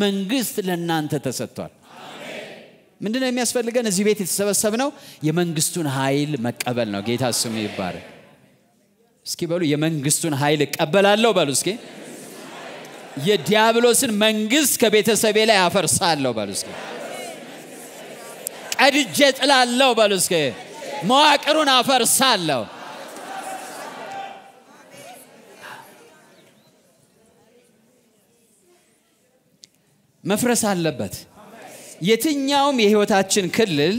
መንግስት ለእናንተ ተሰጥቷል። ምንድነው የሚያስፈልገን እዚህ ቤት ነው የመንግስቱን ኃይል መቀበል ነው ጌታ ስሙ ይባረ እስኪ በሉ የመንግስቱን ኃይል እቀበላለሁ በሉ እስኪ የዲያብሎስን መንግስት ከቤተሰቤ ላይ አፈርሳለሁ በሉ እስኪ ቀድጄ ጥላለሁ በሉ እስኪ መዋቅሩን አፈርሳለሁ መፍረስ አለበት የትኛውም የህይወታችን ክልል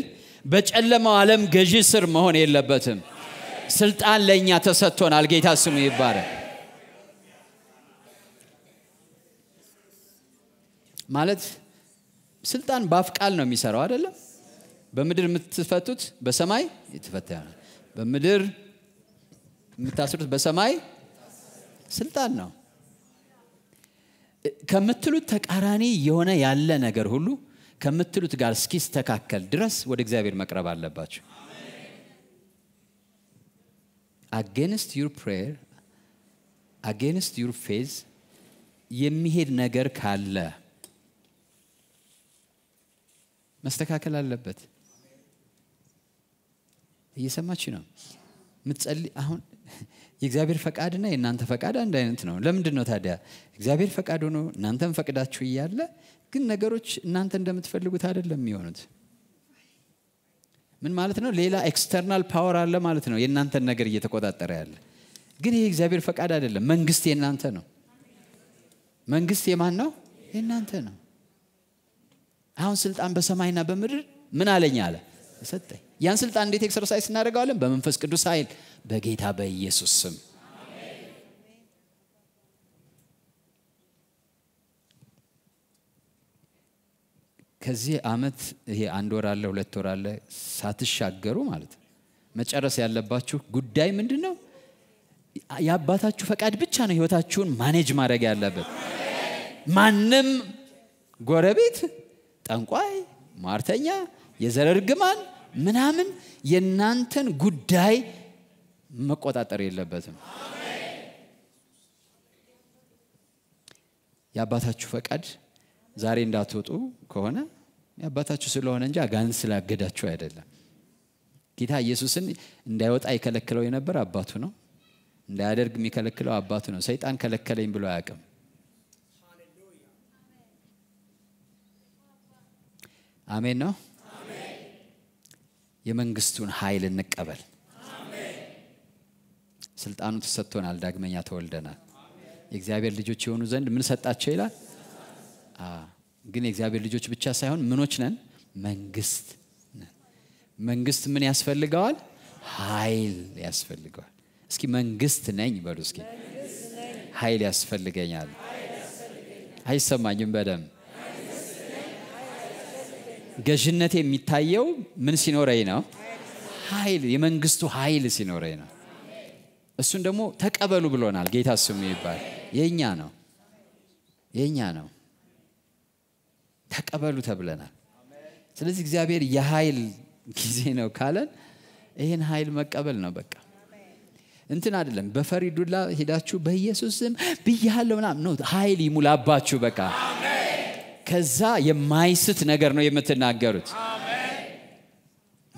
በጨለማው ዓለም ገዢ ስር መሆን የለበትም። ስልጣን ለእኛ ተሰጥቶናል። ጌታ ስሙ ይባረክ። ማለት ስልጣን በአፍቃል ነው የሚሰራው አይደለም። በምድር የምትፈቱት በሰማይ የተፈታ በምድር የምታስሩት በሰማይ ስልጣን ነው ከምትሉት ተቃራኒ የሆነ ያለ ነገር ሁሉ ከምትሉት ጋር እስኪስተካከል ድረስ ወደ እግዚአብሔር መቅረብ አለባችሁ አጌንስት ዩር ፕሬየር አጌንስት ዩር ፌዝ የሚሄድ ነገር ካለ መስተካከል አለበት እየሰማች ነው ምትጸል አሁን የእግዚአብሔር ፈቃድና የእናንተ ፈቃድ አንድ አይነት ነው ለምንድን ነው ታዲያ እግዚአብሔር ፈቃድ ሆኖ እናንተም ፈቅዳችሁ እያለ ግን ነገሮች እናንተ እንደምትፈልጉት አይደለም የሚሆኑት ምን ማለት ነው ሌላ ኤክስተርናል ፓወር አለ ማለት ነው የእናንተን ነገር እየተቆጣጠረ ያለ ግን ይህ እግዚአብሔር ፈቃድ አይደለም መንግስት የእናንተ ነው መንግስት የማን ነው የእናንተ ነው አሁን ስልጣን በሰማይና በምድር ምን አለኝ አለ ሰጠኝ ያን ስልጣን እንዴት ኤክሰርሳይዝ እናደርገዋለን በመንፈስ ቅዱስ ኃይል በጌታ በኢየሱስ ስም ከዚህ አመት ይሄ አንድ ወር አለ ሁለት ወር አለ ሳትሻገሩ ማለት መጨረስ ያለባችሁ ጉዳይ ምንድን ነው የአባታችሁ ፈቃድ ብቻ ነው ህይወታችሁን ማኔጅ ማድረግ ያለበት ማንም ጎረቤት ጠንቋይ ማርተኛ፣ የዘረርግማን ምናምን የእናንተን ጉዳይ መቆጣጠር የለበትም የአባታችሁ ፈቃድ ዛሬ እንዳትወጡ ከሆነ የአባታችሁ ስለሆነ እንጂ አጋንንት ስላገዳችሁ አይደለም ጌታ ኢየሱስን እንዳይወጣ ይከለክለው የነበር አባቱ ነው እንዳያደርግ የሚከለክለው አባቱ ነው ሰይጣን ከለከለኝ ብሎ አያውቅም አሜን ነው የመንግስቱን ሀይል እንቀበል ስልጣኑ ተሰጥቶናል ዳግመኛ ተወልደናል የእግዚአብሔር ልጆች የሆኑ ዘንድ ምን ሰጣቸው ይላል ግን የእግዚአብሔር ልጆች ብቻ ሳይሆን ምኖች ነን መንግስት ነን መንግስት ምን ያስፈልገዋል ኃይል ያስፈልገዋል እስኪ መንግስት ነኝ በሉ እስኪ ኃይል ያስፈልገኛል አይሰማኝም በደም ገዥነት የሚታየው ምን ሲኖረኝ ነው ኃይል የመንግስቱ ኃይል ሲኖረኝ ነው እሱን ደግሞ ተቀበሉ ብሎናል ጌታ ስሙ ይባል የእኛ ነው የእኛ ነው ተቀበሉ ተብለናል። ስለዚህ እግዚአብሔር የኃይል ጊዜ ነው ካለን ይህን ኃይል መቀበል ነው በቃ እንትን አይደለም በፈሪ ዱላ ሄዳችሁ በኢየሱስ ስም ብያለሁ ምናም ነው ኃይል ይሙላባችሁ በቃ ከዛ የማይስት ነገር ነው የምትናገሩት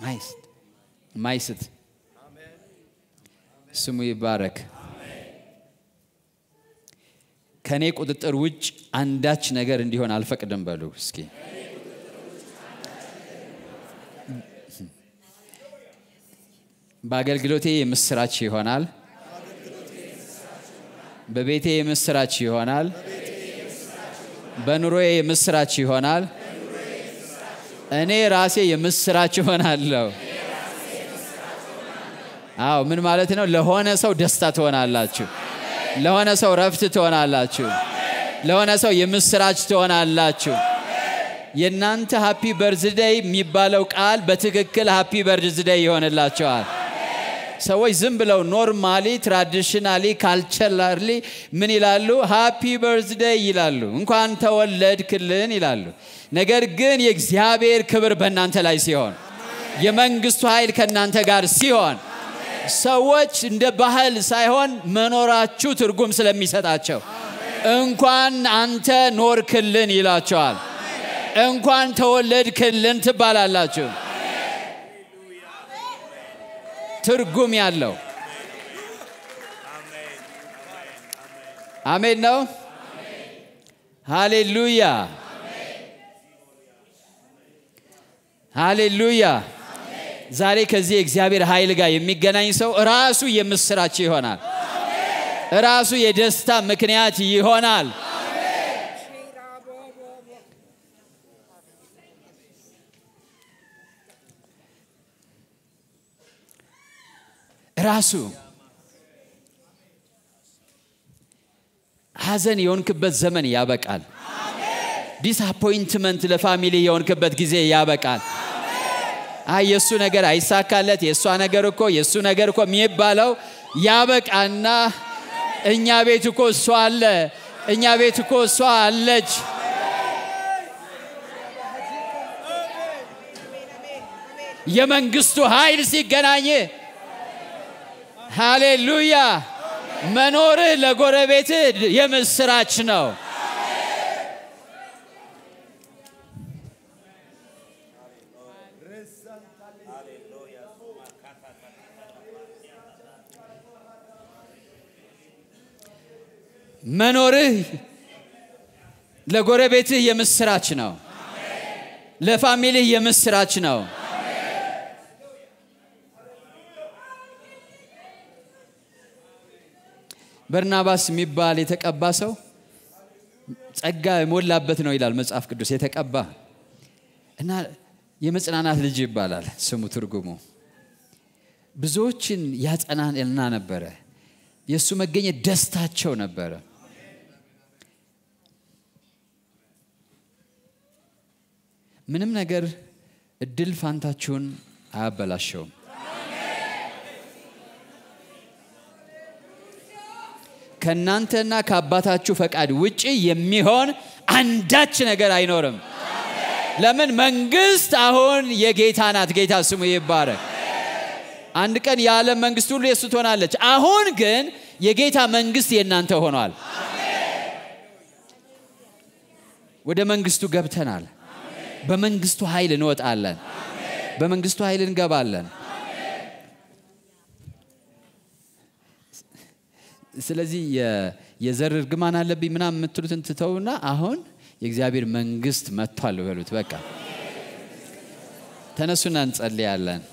ማይስት ማይስት ስሙ ይባረክ ከእኔ ቁጥጥር ውጭ አንዳች ነገር እንዲሆን አልፈቅድም በሉ እስኪ በአገልግሎቴ የምስራች ይሆናል በቤቴ የምስራች ይሆናል በኑሮዬ የምስራች ይሆናል እኔ ራሴ የምስራች ይሆናለሁ አዎ ምን ማለት ነው ለሆነ ሰው ደስታ ትሆናላችሁ ለሆነ ሰው ረፍት ትሆናላችሁ። ለሆነ ሰው የምስራች ትሆናላችሁ። የእናንተ ሃፒ በርዝደይ የሚባለው ቃል በትክክል ሃፒ በርዝደይ ይሆንላቸዋል። ሰዎች ዝም ብለው ኖርማሊ ትራዲሽናሊ ካልቸራሊ ምን ይላሉ? ሃፒ በርዝደይ ይላሉ። እንኳን ተወለድክልን ይላሉ። ነገር ግን የእግዚአብሔር ክብር በእናንተ ላይ ሲሆን፣ የመንግስቱ ኃይል ከእናንተ ጋር ሲሆን ሰዎች እንደ ባህል ሳይሆን መኖራችሁ ትርጉም ስለሚሰጣቸው እንኳን አንተ ኖርክልን ይላቸዋል። እንኳን ተወለድክልን ትባላላችሁ። ትርጉም ያለው አሜን ነው። ሃሌሉያ ሃሌሉያ። ዛሬ ከዚህ የእግዚአብሔር ኃይል ጋር የሚገናኝ ሰው ራሱ የምስራች ይሆናል። ራሱ የደስታ ምክንያት ይሆናል። ራሱ ሀዘን የሆንክበት ዘመን ያበቃል። ዲስአፖይንትመንት ለፋሚሊ የሆንክበት ጊዜ ያበቃል። አይ የእሱ ነገር አይሳካለት፣ የእሷ ነገር እኮ የእሱ ነገር እኮ የሚባለው ያበቃና እኛ ቤት እኮ እሷ አለ፣ እኛ ቤት እኮ እሷ አለች። የመንግስቱ ኃይል ሲገናኝ ሃሌሉያ መኖርህ ለጎረቤት የምስራች ነው። መኖርህ ለጎረቤትህ የምስራች ነው። ለፋሚሊህ የምስራች ነው። በርናባስ የሚባል የተቀባ ሰው ጸጋ የሞላበት ነው ይላል መጽሐፍ ቅዱስ። የተቀባ እና የመጽናናት ልጅ ይባላል ስሙ ትርጉሙ። ብዙዎችን ያጸናና ነበረ። የእሱ መገኘት ደስታቸው ነበረ። ምንም ነገር እድል ፋንታችሁን አያበላሸውም። ከእናንተና ከአባታችሁ ፈቃድ ውጪ የሚሆን አንዳች ነገር አይኖርም። ለምን መንግስት አሁን የጌታ ናት። ጌታ ስሙ ይባረክ። አንድ ቀን የዓለም መንግስት ሁሉ የሱ ትሆናለች። አሁን ግን የጌታ መንግስት የእናንተ ሆኗል። ወደ መንግስቱ ገብተናል። በመንግስቱ ኃይል እንወጣለን፣ በመንግስቱ ኃይል እንገባለን። ስለዚህ የዘር እርግማን አለብኝ ምናምን የምትሉትን ትተውና አሁን የእግዚአብሔር መንግስት መጥቷል በሉት። በቃ ተነሱና እንጸልያለን።